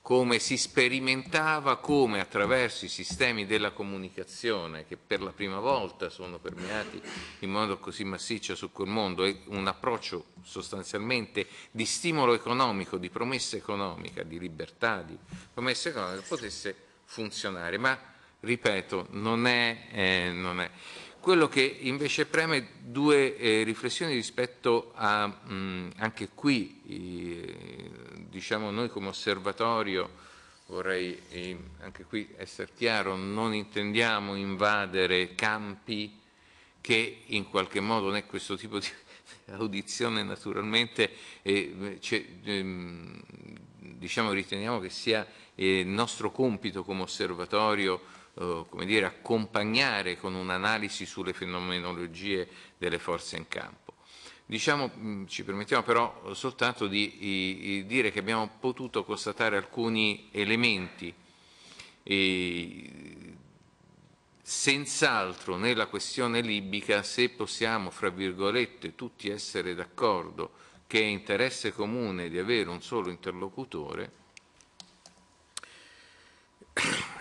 come si sperimentava come attraverso i sistemi della comunicazione che per la prima volta sono permeati in modo così massiccio su quel mondo, e un approccio sostanzialmente di stimolo economico, di promessa economica, di libertà, di promessa economica, potesse funzionare. Ma ripeto, non è, eh, non è. Quello che invece preme due eh, riflessioni rispetto a, mh, mm, anche qui, eh, diciamo noi come osservatorio, vorrei eh, anche qui essere chiaro, non intendiamo invadere campi che in qualche modo né questo tipo di audizione naturalmente eh, ehm, diciamo, riteniamo che sia eh, il nostro compito come osservatorio eh, come dire, accompagnare con un'analisi sulle fenomenologie delle forze in campo. Diciamo, mm, ci permettiamo però soltanto di, di dire che abbiamo potuto constatare alcuni elementi e, senz'altro nella questione libica, se possiamo, fra virgolette, tutti essere d'accordo che è interesse comune di avere un solo interlocutore,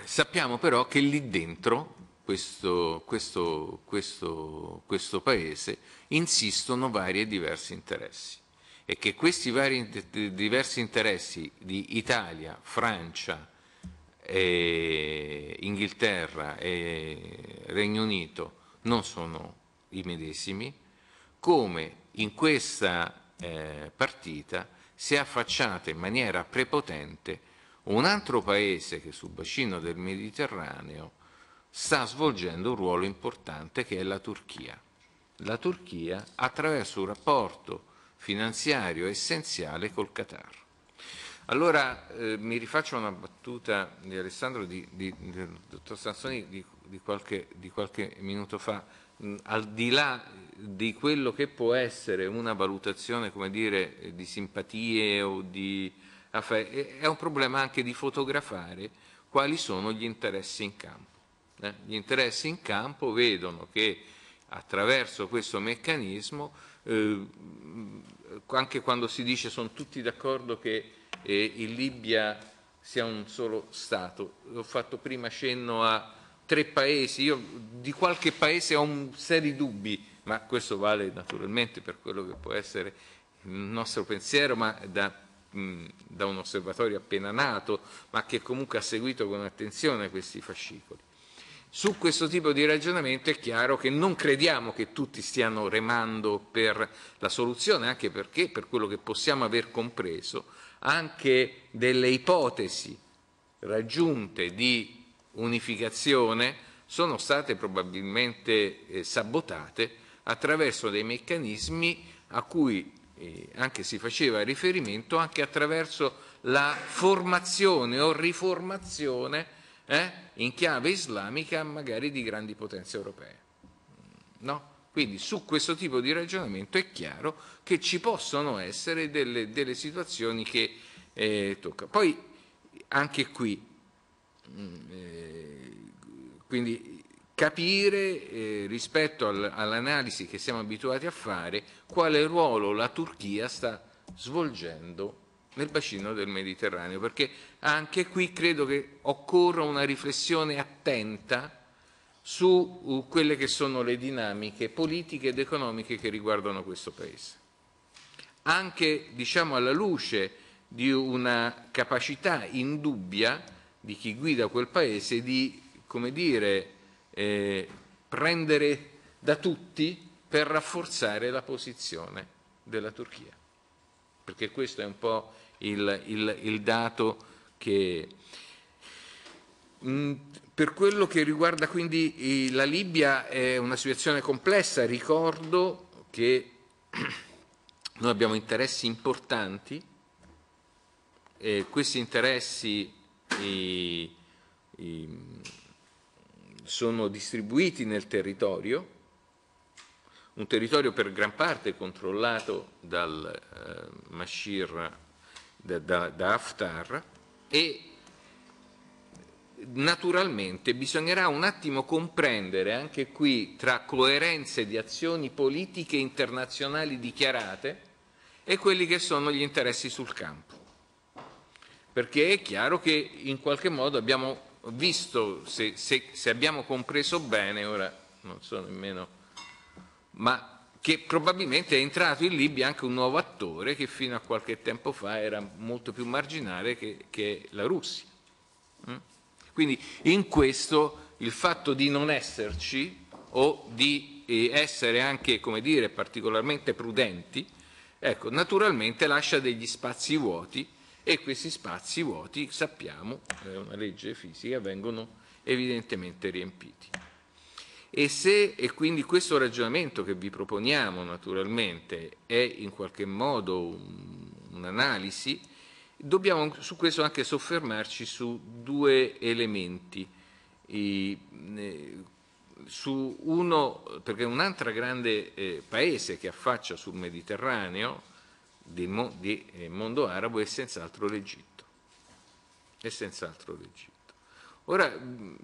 Sappiamo però che lì dentro questo, questo, questo, questo paese insistono vari e diversi interessi e che questi vari diversi interessi di Italia, Francia, e Inghilterra e Regno Unito non sono i medesimi, come in questa eh, partita si è affacciata in maniera prepotente un altro paese che sul bacino del Mediterraneo sta svolgendo un ruolo importante che è la Turchia. La Turchia attraverso un rapporto finanziario essenziale col Qatar. Allora eh, mi rifaccio una battuta di Alessandro, di, di, del dottor Sansoni di, di, qualche, di qualche minuto fa, mh, mm, al di là di quello che può essere una valutazione come dire, di simpatie o di è un problema anche di fotografare quali sono gli interessi in campo. Eh? Gli interessi in campo vedono che attraverso questo meccanismo, eh, anche quando si dice sono tutti d'accordo che eh, in Libia sia un solo Stato, ho fatto prima cenno a tre paesi, io di qualche paese ho un seri dubbi, ma questo vale naturalmente per quello che può essere il nostro pensiero, ma da da un osservatorio appena nato, ma che comunque ha seguito con attenzione questi fascicoli. Su questo tipo di ragionamento è chiaro che non crediamo che tutti stiano remando per la soluzione, anche perché, per quello che possiamo aver compreso, anche delle ipotesi raggiunte di unificazione sono state probabilmente eh, sabotate attraverso dei meccanismi a cui eh, anche si faceva riferimento anche attraverso la formazione o riformazione eh, in chiave islamica magari di grandi potenze europee. Mm, no? Quindi su questo tipo di ragionamento è chiaro che ci possono essere delle, delle situazioni che eh, toccano. Poi anche qui, mh, mm, eh, quindi capire eh, rispetto al, all'analisi che siamo abituati a fare quale ruolo la Turchia sta svolgendo nel bacino del Mediterraneo, perché anche qui credo che occorra una riflessione attenta su uh, quelle che sono le dinamiche politiche ed economiche che riguardano questo Paese. Anche diciamo, alla luce di una capacità indubbia di chi guida quel Paese di come dire, eh, prendere da tutti per rafforzare la posizione della Turchia. Perché questo è un po' il, il, il dato che... Mm, per quello che riguarda quindi la Libia è una situazione complessa, ricordo che noi abbiamo interessi importanti e questi interessi i, i, sono distribuiti nel territorio, un territorio per gran parte controllato dal eh, Mashir, da, da, da Haftar, e naturalmente bisognerà un attimo comprendere anche qui tra coerenze di azioni politiche internazionali dichiarate e quelli che sono gli interessi sul campo. Perché è chiaro che in qualche modo abbiamo visto, se, se, se abbiamo compreso bene, ora non so nemmeno, ma che probabilmente è entrato in Libia anche un nuovo attore che fino a qualche tempo fa era molto più marginale che, che la Russia. Mm? Quindi in questo il fatto di non esserci o di eh, essere anche, come dire, particolarmente prudenti, ecco, naturalmente lascia degli spazi vuoti e questi spazi vuoti, sappiamo, è una legge fisica, vengono evidentemente riempiti. E, se, e quindi questo ragionamento che vi proponiamo naturalmente è in qualche modo un'analisi, dobbiamo su questo anche soffermarci su due elementi. I, su uno, perché un altro grande eh, paese che affaccia sul Mediterraneo, di, di eh, mondo arabo e senz'altro l'Egitto. E senz'altro l'Egitto. Ora,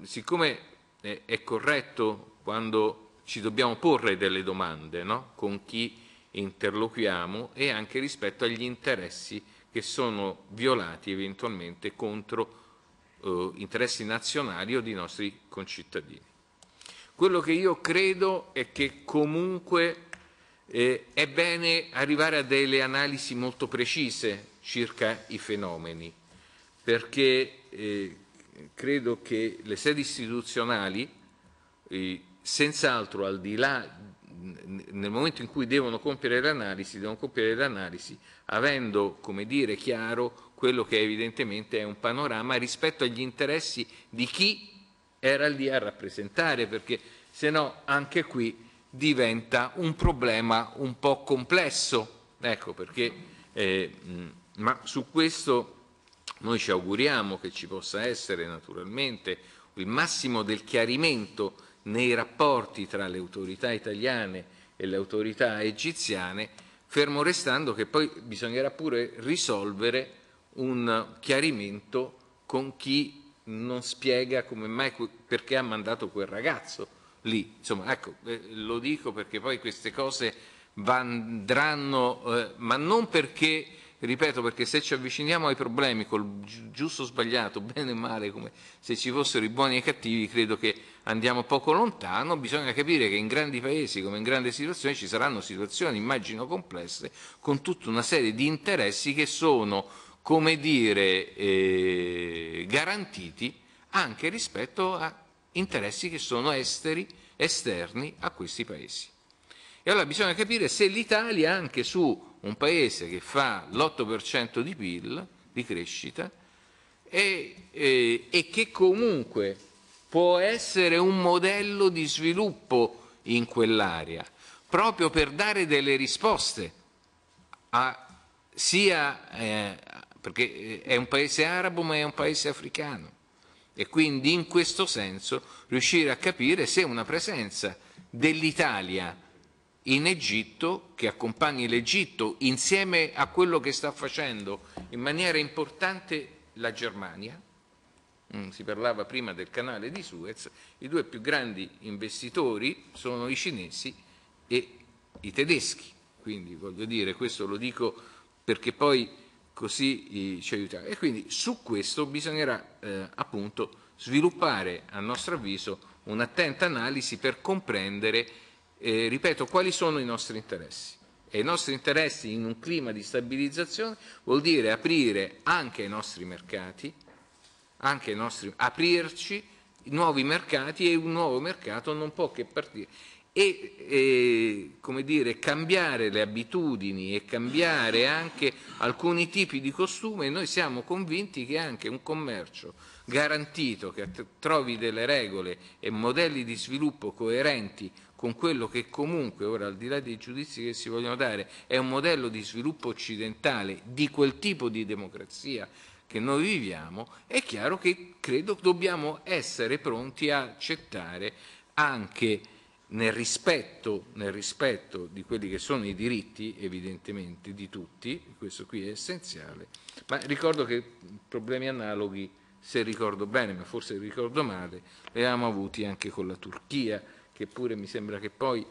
siccome è corretto quando ci dobbiamo porre delle domande no? con chi interloquiamo e anche rispetto agli interessi che sono violati eventualmente contro eh, interessi nazionali o di nostri concittadini. Quello che io credo è che comunque eh, è bene arrivare a delle analisi molto precise circa i fenomeni, perché eh, credo che le sedi istituzionali, eh, senz'altro al di là, nel momento in cui devono compiere l'analisi, devono compiere l'analisi avendo, come dire, chiaro quello che evidentemente è un panorama rispetto agli interessi di chi era lì a rappresentare, perché se no anche qui diventa un problema un po' complesso. Ecco perché, eh, ma su questo noi ci auguriamo che ci possa essere naturalmente il massimo del chiarimento nei rapporti tra le autorità italiane e le autorità egiziane, fermo restando che poi bisognerà pure risolvere un chiarimento con chi non spiega come mai perché ha mandato quel ragazzo lì. Insomma, ecco, eh, lo dico perché poi queste cose andranno, eh, ma non perché, ripeto, perché se ci avviciniamo ai problemi col giusto o sbagliato, bene o male, come se ci fossero i buoni e i cattivi, credo che andiamo poco lontano, bisogna capire che in grandi paesi come in grandi situazioni ci saranno situazioni, immagino, complesse, con tutta una serie di interessi che sono, come dire, eh, garantiti anche rispetto a interessi che sono esteri, esterni a questi paesi. E allora bisogna capire se l'Italia anche su un paese che fa l'8% di PIL di crescita e, e, eh, e che comunque può essere un modello di sviluppo in quell'area, proprio per dare delle risposte a, sia eh, perché eh, è un paese arabo ma è un paese africano e quindi in questo senso riuscire a capire se una presenza dell'Italia in Egitto, che accompagni l'Egitto insieme a quello che sta facendo in maniera importante la Germania, mm, si parlava prima del canale di Suez, i due più grandi investitori sono i cinesi e i tedeschi, quindi voglio dire, questo lo dico perché poi così eh, ci aiutare. E quindi su questo bisognerà eh, appunto sviluppare, a nostro avviso, un'attenta analisi per comprendere, eh, ripeto, quali sono i nostri interessi. E i nostri interessi in un clima di stabilizzazione vuol dire aprire anche i nostri mercati, anche ai nostri, aprirci nuovi mercati e un nuovo mercato non può che partire e, e come dire, cambiare le abitudini e cambiare anche alcuni tipi di costume, noi siamo convinti che anche un commercio garantito, che trovi delle regole e modelli di sviluppo coerenti con quello che comunque, ora al di là dei giudizi che si vogliono dare, è un modello di sviluppo occidentale di quel tipo di democrazia che noi viviamo, è chiaro che credo dobbiamo essere pronti a accettare anche nel rispetto, nel rispetto, di quelli che sono i diritti evidentemente di tutti, questo qui è essenziale, ma ricordo che problemi analoghi, se ricordo bene, ma forse ricordo male, li abbiamo avuti anche con la Turchia, che pure mi sembra che poi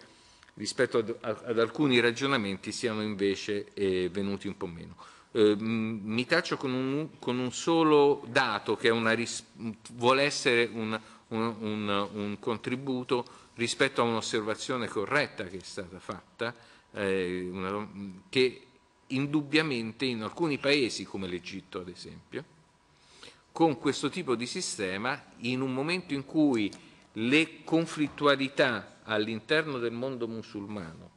rispetto ad, ad alcuni ragionamenti siano invece eh, venuti un po' meno. Eh, mi taccio con un, con un, solo dato che vuole essere un, un, un contributo rispetto a un'osservazione corretta che è stata fatta, eh, una, che indubbiamente in alcuni paesi come l'Egitto ad esempio, con questo tipo di sistema, in un momento in cui le conflittualità all'interno del mondo musulmano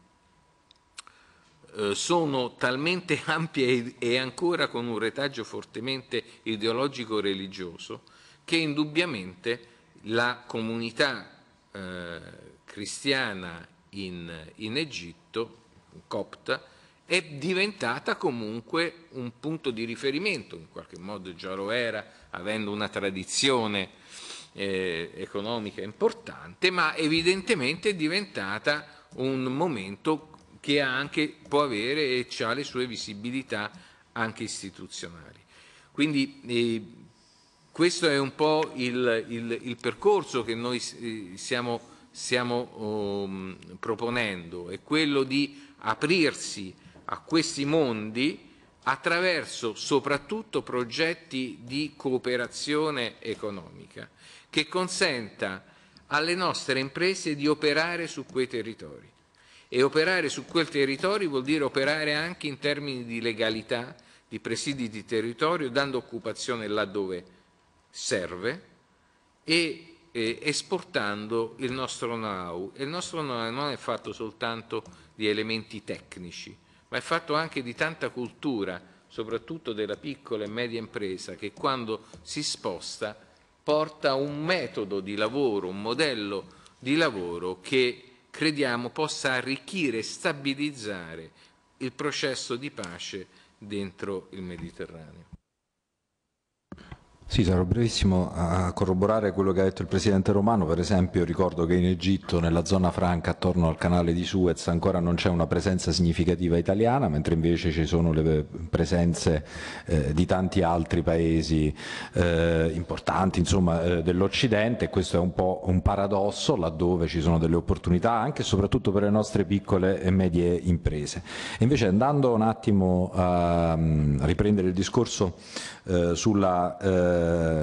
eh, sono talmente ampie e ancora con un retaggio fortemente ideologico-religioso, che indubbiamente la comunità eh, cristiana in, in Egitto, copta, è diventata comunque un punto di riferimento, in qualche modo già lo era, avendo una tradizione eh, economica importante, ma evidentemente è diventata un momento che anche, può avere e ha le sue visibilità anche istituzionali. Quindi eh, questo è un po' il, il, il percorso che noi eh, stiamo, stiamo um, ehm, proponendo, è quello di aprirsi a questi mondi attraverso soprattutto progetti di cooperazione economica che consenta alle nostre imprese di operare su quei territori. E operare su quel territorio vuol dire operare anche in termini di legalità, di presidi di territorio, dando occupazione laddove serve e, e esportando il nostro know-how. E il nostro know-how non è fatto soltanto di elementi tecnici, ma è fatto anche di tanta cultura, soprattutto della piccola e media impresa, che quando si sposta porta un metodo di lavoro, un modello di lavoro che crediamo possa arricchire e stabilizzare il processo di pace dentro il Mediterraneo. Sì, sarò brevissimo a corroborare quello che ha detto il Presidente Romano, per esempio ricordo che in Egitto nella zona franca attorno al canale di Suez ancora non c'è una presenza significativa italiana, mentre invece ci sono le presenze eh, di tanti altri paesi eh, importanti eh, dell'Occidente questo è un po' un paradosso laddove ci sono delle opportunità anche e soprattutto per le nostre piccole e medie imprese. E invece andando un attimo a, a mm, riprendere il discorso eh, sulla eh, eh,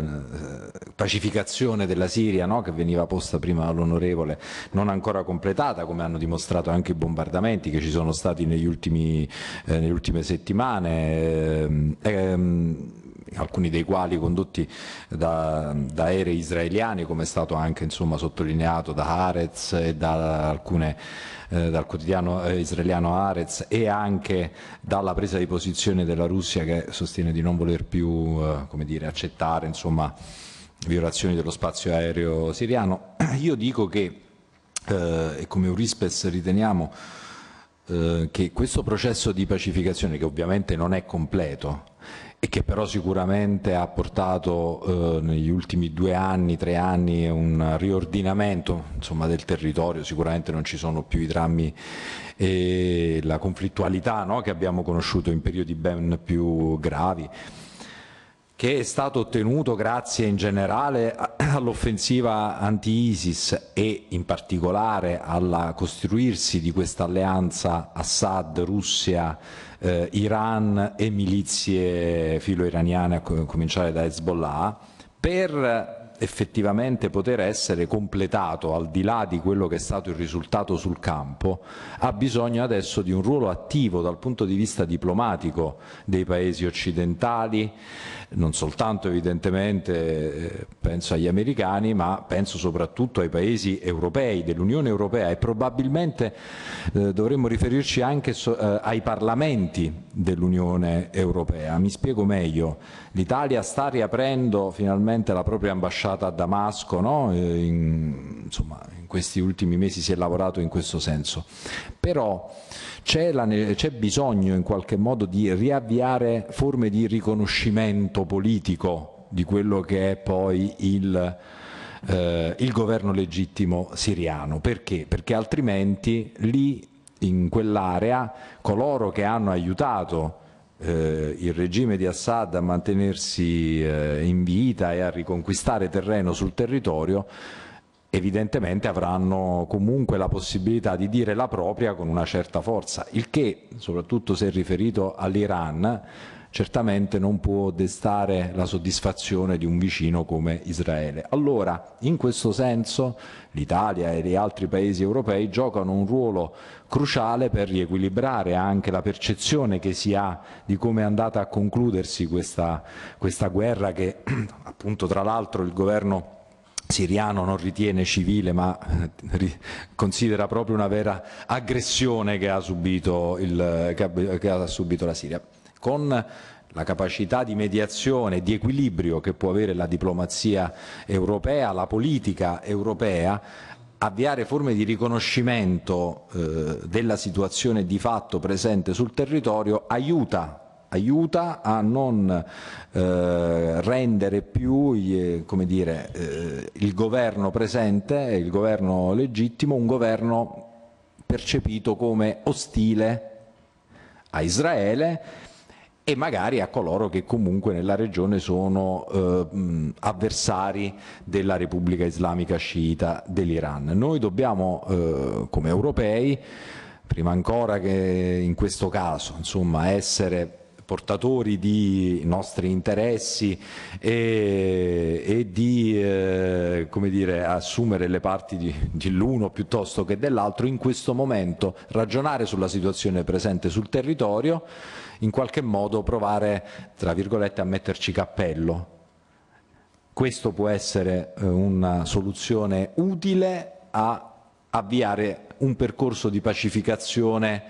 pacificazione della Siria no? che veniva posta prima all'onorevole non ancora completata come hanno dimostrato anche i bombardamenti che ci sono stati negli ultimi, eh, nelle ultime settimane. Eh, ehm, ehm alcuni dei quali condotti da, da, aerei israeliani, come è stato anche insomma, sottolineato da Haaretz e da alcune, eh, dal quotidiano eh, israeliano Haaretz e anche dalla presa di posizione della Russia che sostiene di non voler più eh, dire, accettare insomma, violazioni dello spazio aereo siriano. Io dico che, eh, e come Eurispes riteniamo, eh, che questo processo di pacificazione, che ovviamente non è completo, e che però sicuramente ha portato eh, negli ultimi due anni, tre anni un riordinamento insomma, del territorio, sicuramente non ci sono più i drammi e la conflittualità no, che abbiamo conosciuto in periodi ben più gravi che è stato ottenuto grazie in generale all'offensiva anti-ISIS e in particolare al costruirsi di questa alleanza Assad-Russia russia eh, Iran e milizie filo-iraniane, a cominciare da Hezbollah, per effettivamente poter essere completato al di là di quello che è stato il risultato sul campo, ha bisogno adesso di un ruolo attivo dal punto di vista diplomatico dei paesi occidentali, non soltanto evidentemente eh, penso agli americani, ma penso soprattutto ai paesi europei, dell'Unione Europea e probabilmente eh, dovremmo riferirci anche eh, ai parlamenti dell'Unione Europea. Mi spiego meglio, l'Italia sta riaprendo finalmente la propria ambasciata a Damasco, no? in, insomma in questi ultimi mesi si è lavorato in questo senso, però c'è, la, c'è bisogno in qualche modo di riavviare forme di riconoscimento politico di quello che è poi il... Eh, il governo legittimo siriano. Perché? Perché altrimenti lì in quell'area coloro che hanno aiutato eh, il regime di Assad a mantenersi eh, in vita e a riconquistare terreno sul territorio evidentemente avranno comunque la possibilità di dire la propria con una certa forza, il che, soprattutto se riferito all'Iran, certamente non può destare la soddisfazione di un vicino come Israele. Allora, in questo senso, l'Italia e gli altri paesi europei giocano un ruolo cruciale per riequilibrare anche la percezione che si ha di come è andata a concludersi questa, questa guerra che appunto tra l'altro il governo siriano non ritiene civile ma eh, considera proprio una vera aggressione che ha subito, il, che ha, subito la Siria. Con la capacità di mediazione, e di equilibrio che può avere la diplomazia europea, la politica europea, avviare forme di riconoscimento eh, della situazione di fatto presente sul territorio aiuta aiuta a non eh, rendere più eh, dire, eh, il governo presente, il governo legittimo, un governo percepito come ostile a Israele e magari a coloro che comunque nella regione sono eh, avversari della Repubblica Islamica Sciita dell'Iran. Noi dobbiamo, eh, come europei, prima ancora che in questo caso, insomma, essere portatori di nostri interessi e, e di eh, dire, assumere le parti di, dell'uno piuttosto che dell'altro, in questo momento ragionare sulla situazione presente sul territorio, in qualche modo provare, tra virgolette, a metterci cappello. Questo può essere eh, una soluzione utile a avviare un percorso di pacificazione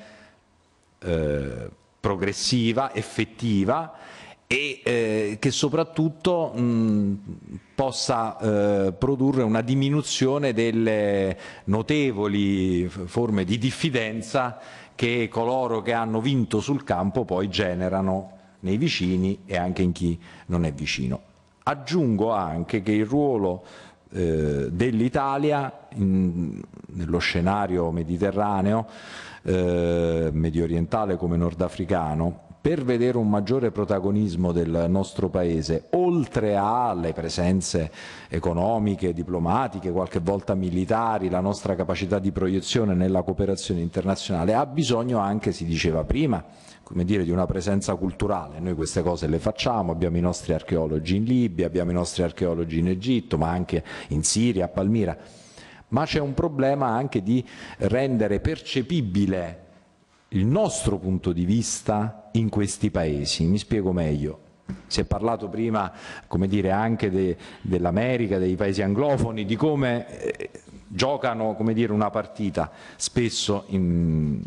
eh, progressiva, effettiva e eh, che soprattutto mh, possa eh, produrre una diminuzione delle notevoli forme di diffidenza che coloro che hanno vinto sul campo poi generano nei vicini e anche in chi non è vicino. Aggiungo anche che il ruolo eh, dell'Italia nello scenario mediterraneo eh, medio orientale come nordafricano, per vedere un maggiore protagonismo del nostro Paese, oltre alle presenze economiche, diplomatiche, qualche volta militari, la nostra capacità di proiezione nella cooperazione internazionale, ha bisogno anche, si diceva prima, come dire, di una presenza culturale. Noi queste cose le facciamo, abbiamo i nostri archeologi in Libia, abbiamo i nostri archeologi in Egitto, ma anche in Siria, a Palmira ma c'è un problema anche di rendere percepibile il nostro punto di vista in questi paesi. Mi spiego meglio. Si è parlato prima, come dire, anche de, dell'America, dei paesi anglofoni, di come eh, giocano, come dire, una partita, spesso in,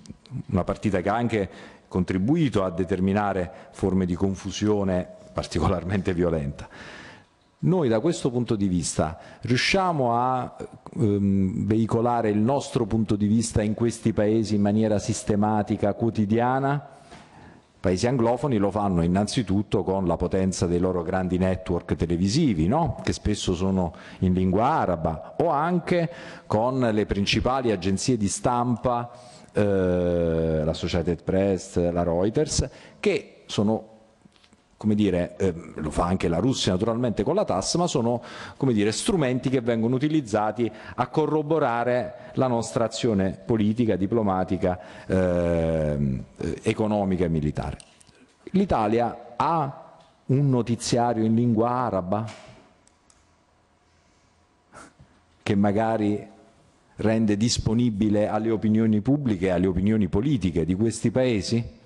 una partita che ha anche contribuito a determinare forme di confusione particolarmente violenta. Noi da questo punto di vista riusciamo a ehm, veicolare il nostro punto di vista in questi paesi in maniera sistematica, quotidiana? paesi anglofoni lo fanno innanzitutto con la potenza dei loro grandi network televisivi, no? che spesso sono in lingua araba, o anche con le principali agenzie di stampa, eh, la Associated Press, la Reuters, che sono come dire, eh, lo fa anche la Russia naturalmente con la TAS, ma sono come dire, strumenti che vengono utilizzati a corroborare la nostra azione politica, diplomatica, ehm, eh, economica e militare. L'Italia ha un notiziario in lingua araba che magari rende disponibile alle opinioni pubbliche e alle opinioni politiche di questi paesi?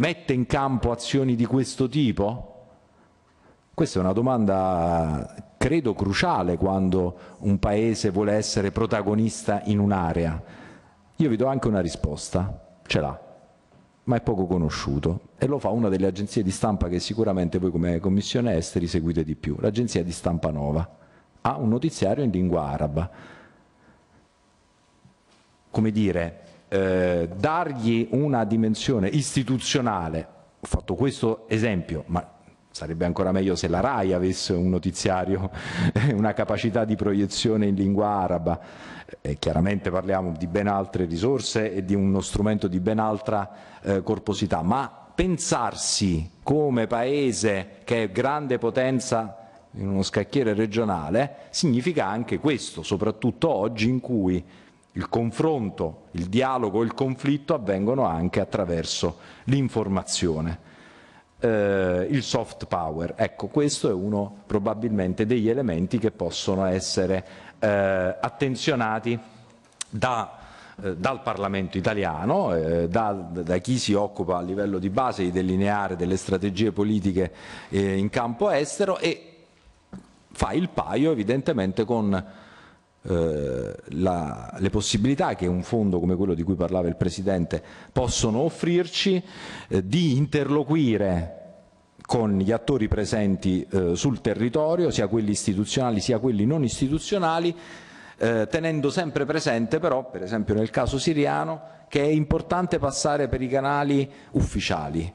mette in campo azioni di questo tipo? Questa è una domanda, credo, cruciale quando un paese vuole essere protagonista in un'area. Io vi do anche una risposta, ce l'ha, ma è poco conosciuto e lo fa una delle agenzie di stampa che sicuramente voi come Commissione Esteri seguite di più, l'agenzia di stampa Nova. Ha un notiziario in lingua araba. Come dire, eh, dargli una dimensione istituzionale, ho fatto questo esempio, ma sarebbe ancora meglio se la RAI avesse un notiziario, una capacità di proiezione in lingua araba, e eh, chiaramente parliamo di ben altre risorse e di uno strumento di ben altra eh, corposità, ma pensarsi come paese che è grande potenza in uno scacchiere regionale significa anche questo, soprattutto oggi in cui il confronto, il dialogo, il conflitto avvengono anche attraverso l'informazione. Eh, il soft power, ecco questo è uno probabilmente degli elementi che possono essere eh, attenzionati da eh, dal Parlamento italiano, eh, da, da, chi si occupa a livello di base di delineare delle strategie politiche eh, in campo estero e fa il paio evidentemente con eh, la, le possibilità che un fondo come quello di cui parlava il Presidente possono offrirci eh, di interloquire con gli attori presenti eh, sul territorio, sia quelli istituzionali sia quelli non istituzionali, eh, tenendo sempre presente però, per esempio nel caso siriano, che è importante passare per i canali ufficiali,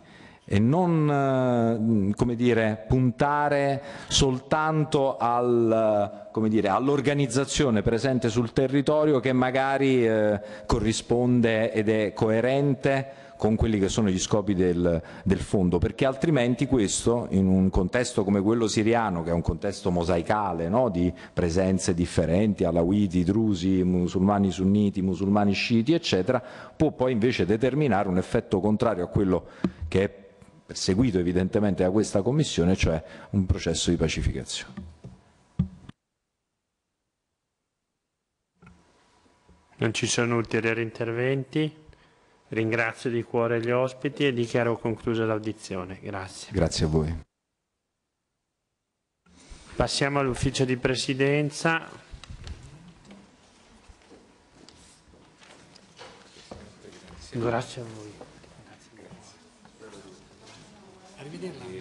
e non eh, dire, puntare soltanto al, eh, all'organizzazione presente sul territorio che magari eh, corrisponde ed è coerente con quelli che sono gli scopi del, del, fondo, perché altrimenti questo in un contesto come quello siriano, che è un contesto mosaicale no? di presenze differenti, alawiti, drusi, musulmani sunniti, musulmani sciiti, eccetera, può poi invece determinare un effetto contrario a quello che è perseguito evidentemente da questa Commissione, cioè un processo di pacificazione. Non ci sono ulteriori interventi. Ringrazio di cuore gli ospiti e dichiaro conclusa l'audizione. Grazie. Grazie a voi. Passiamo all'ufficio di presidenza. Grazie a voi. Yeah.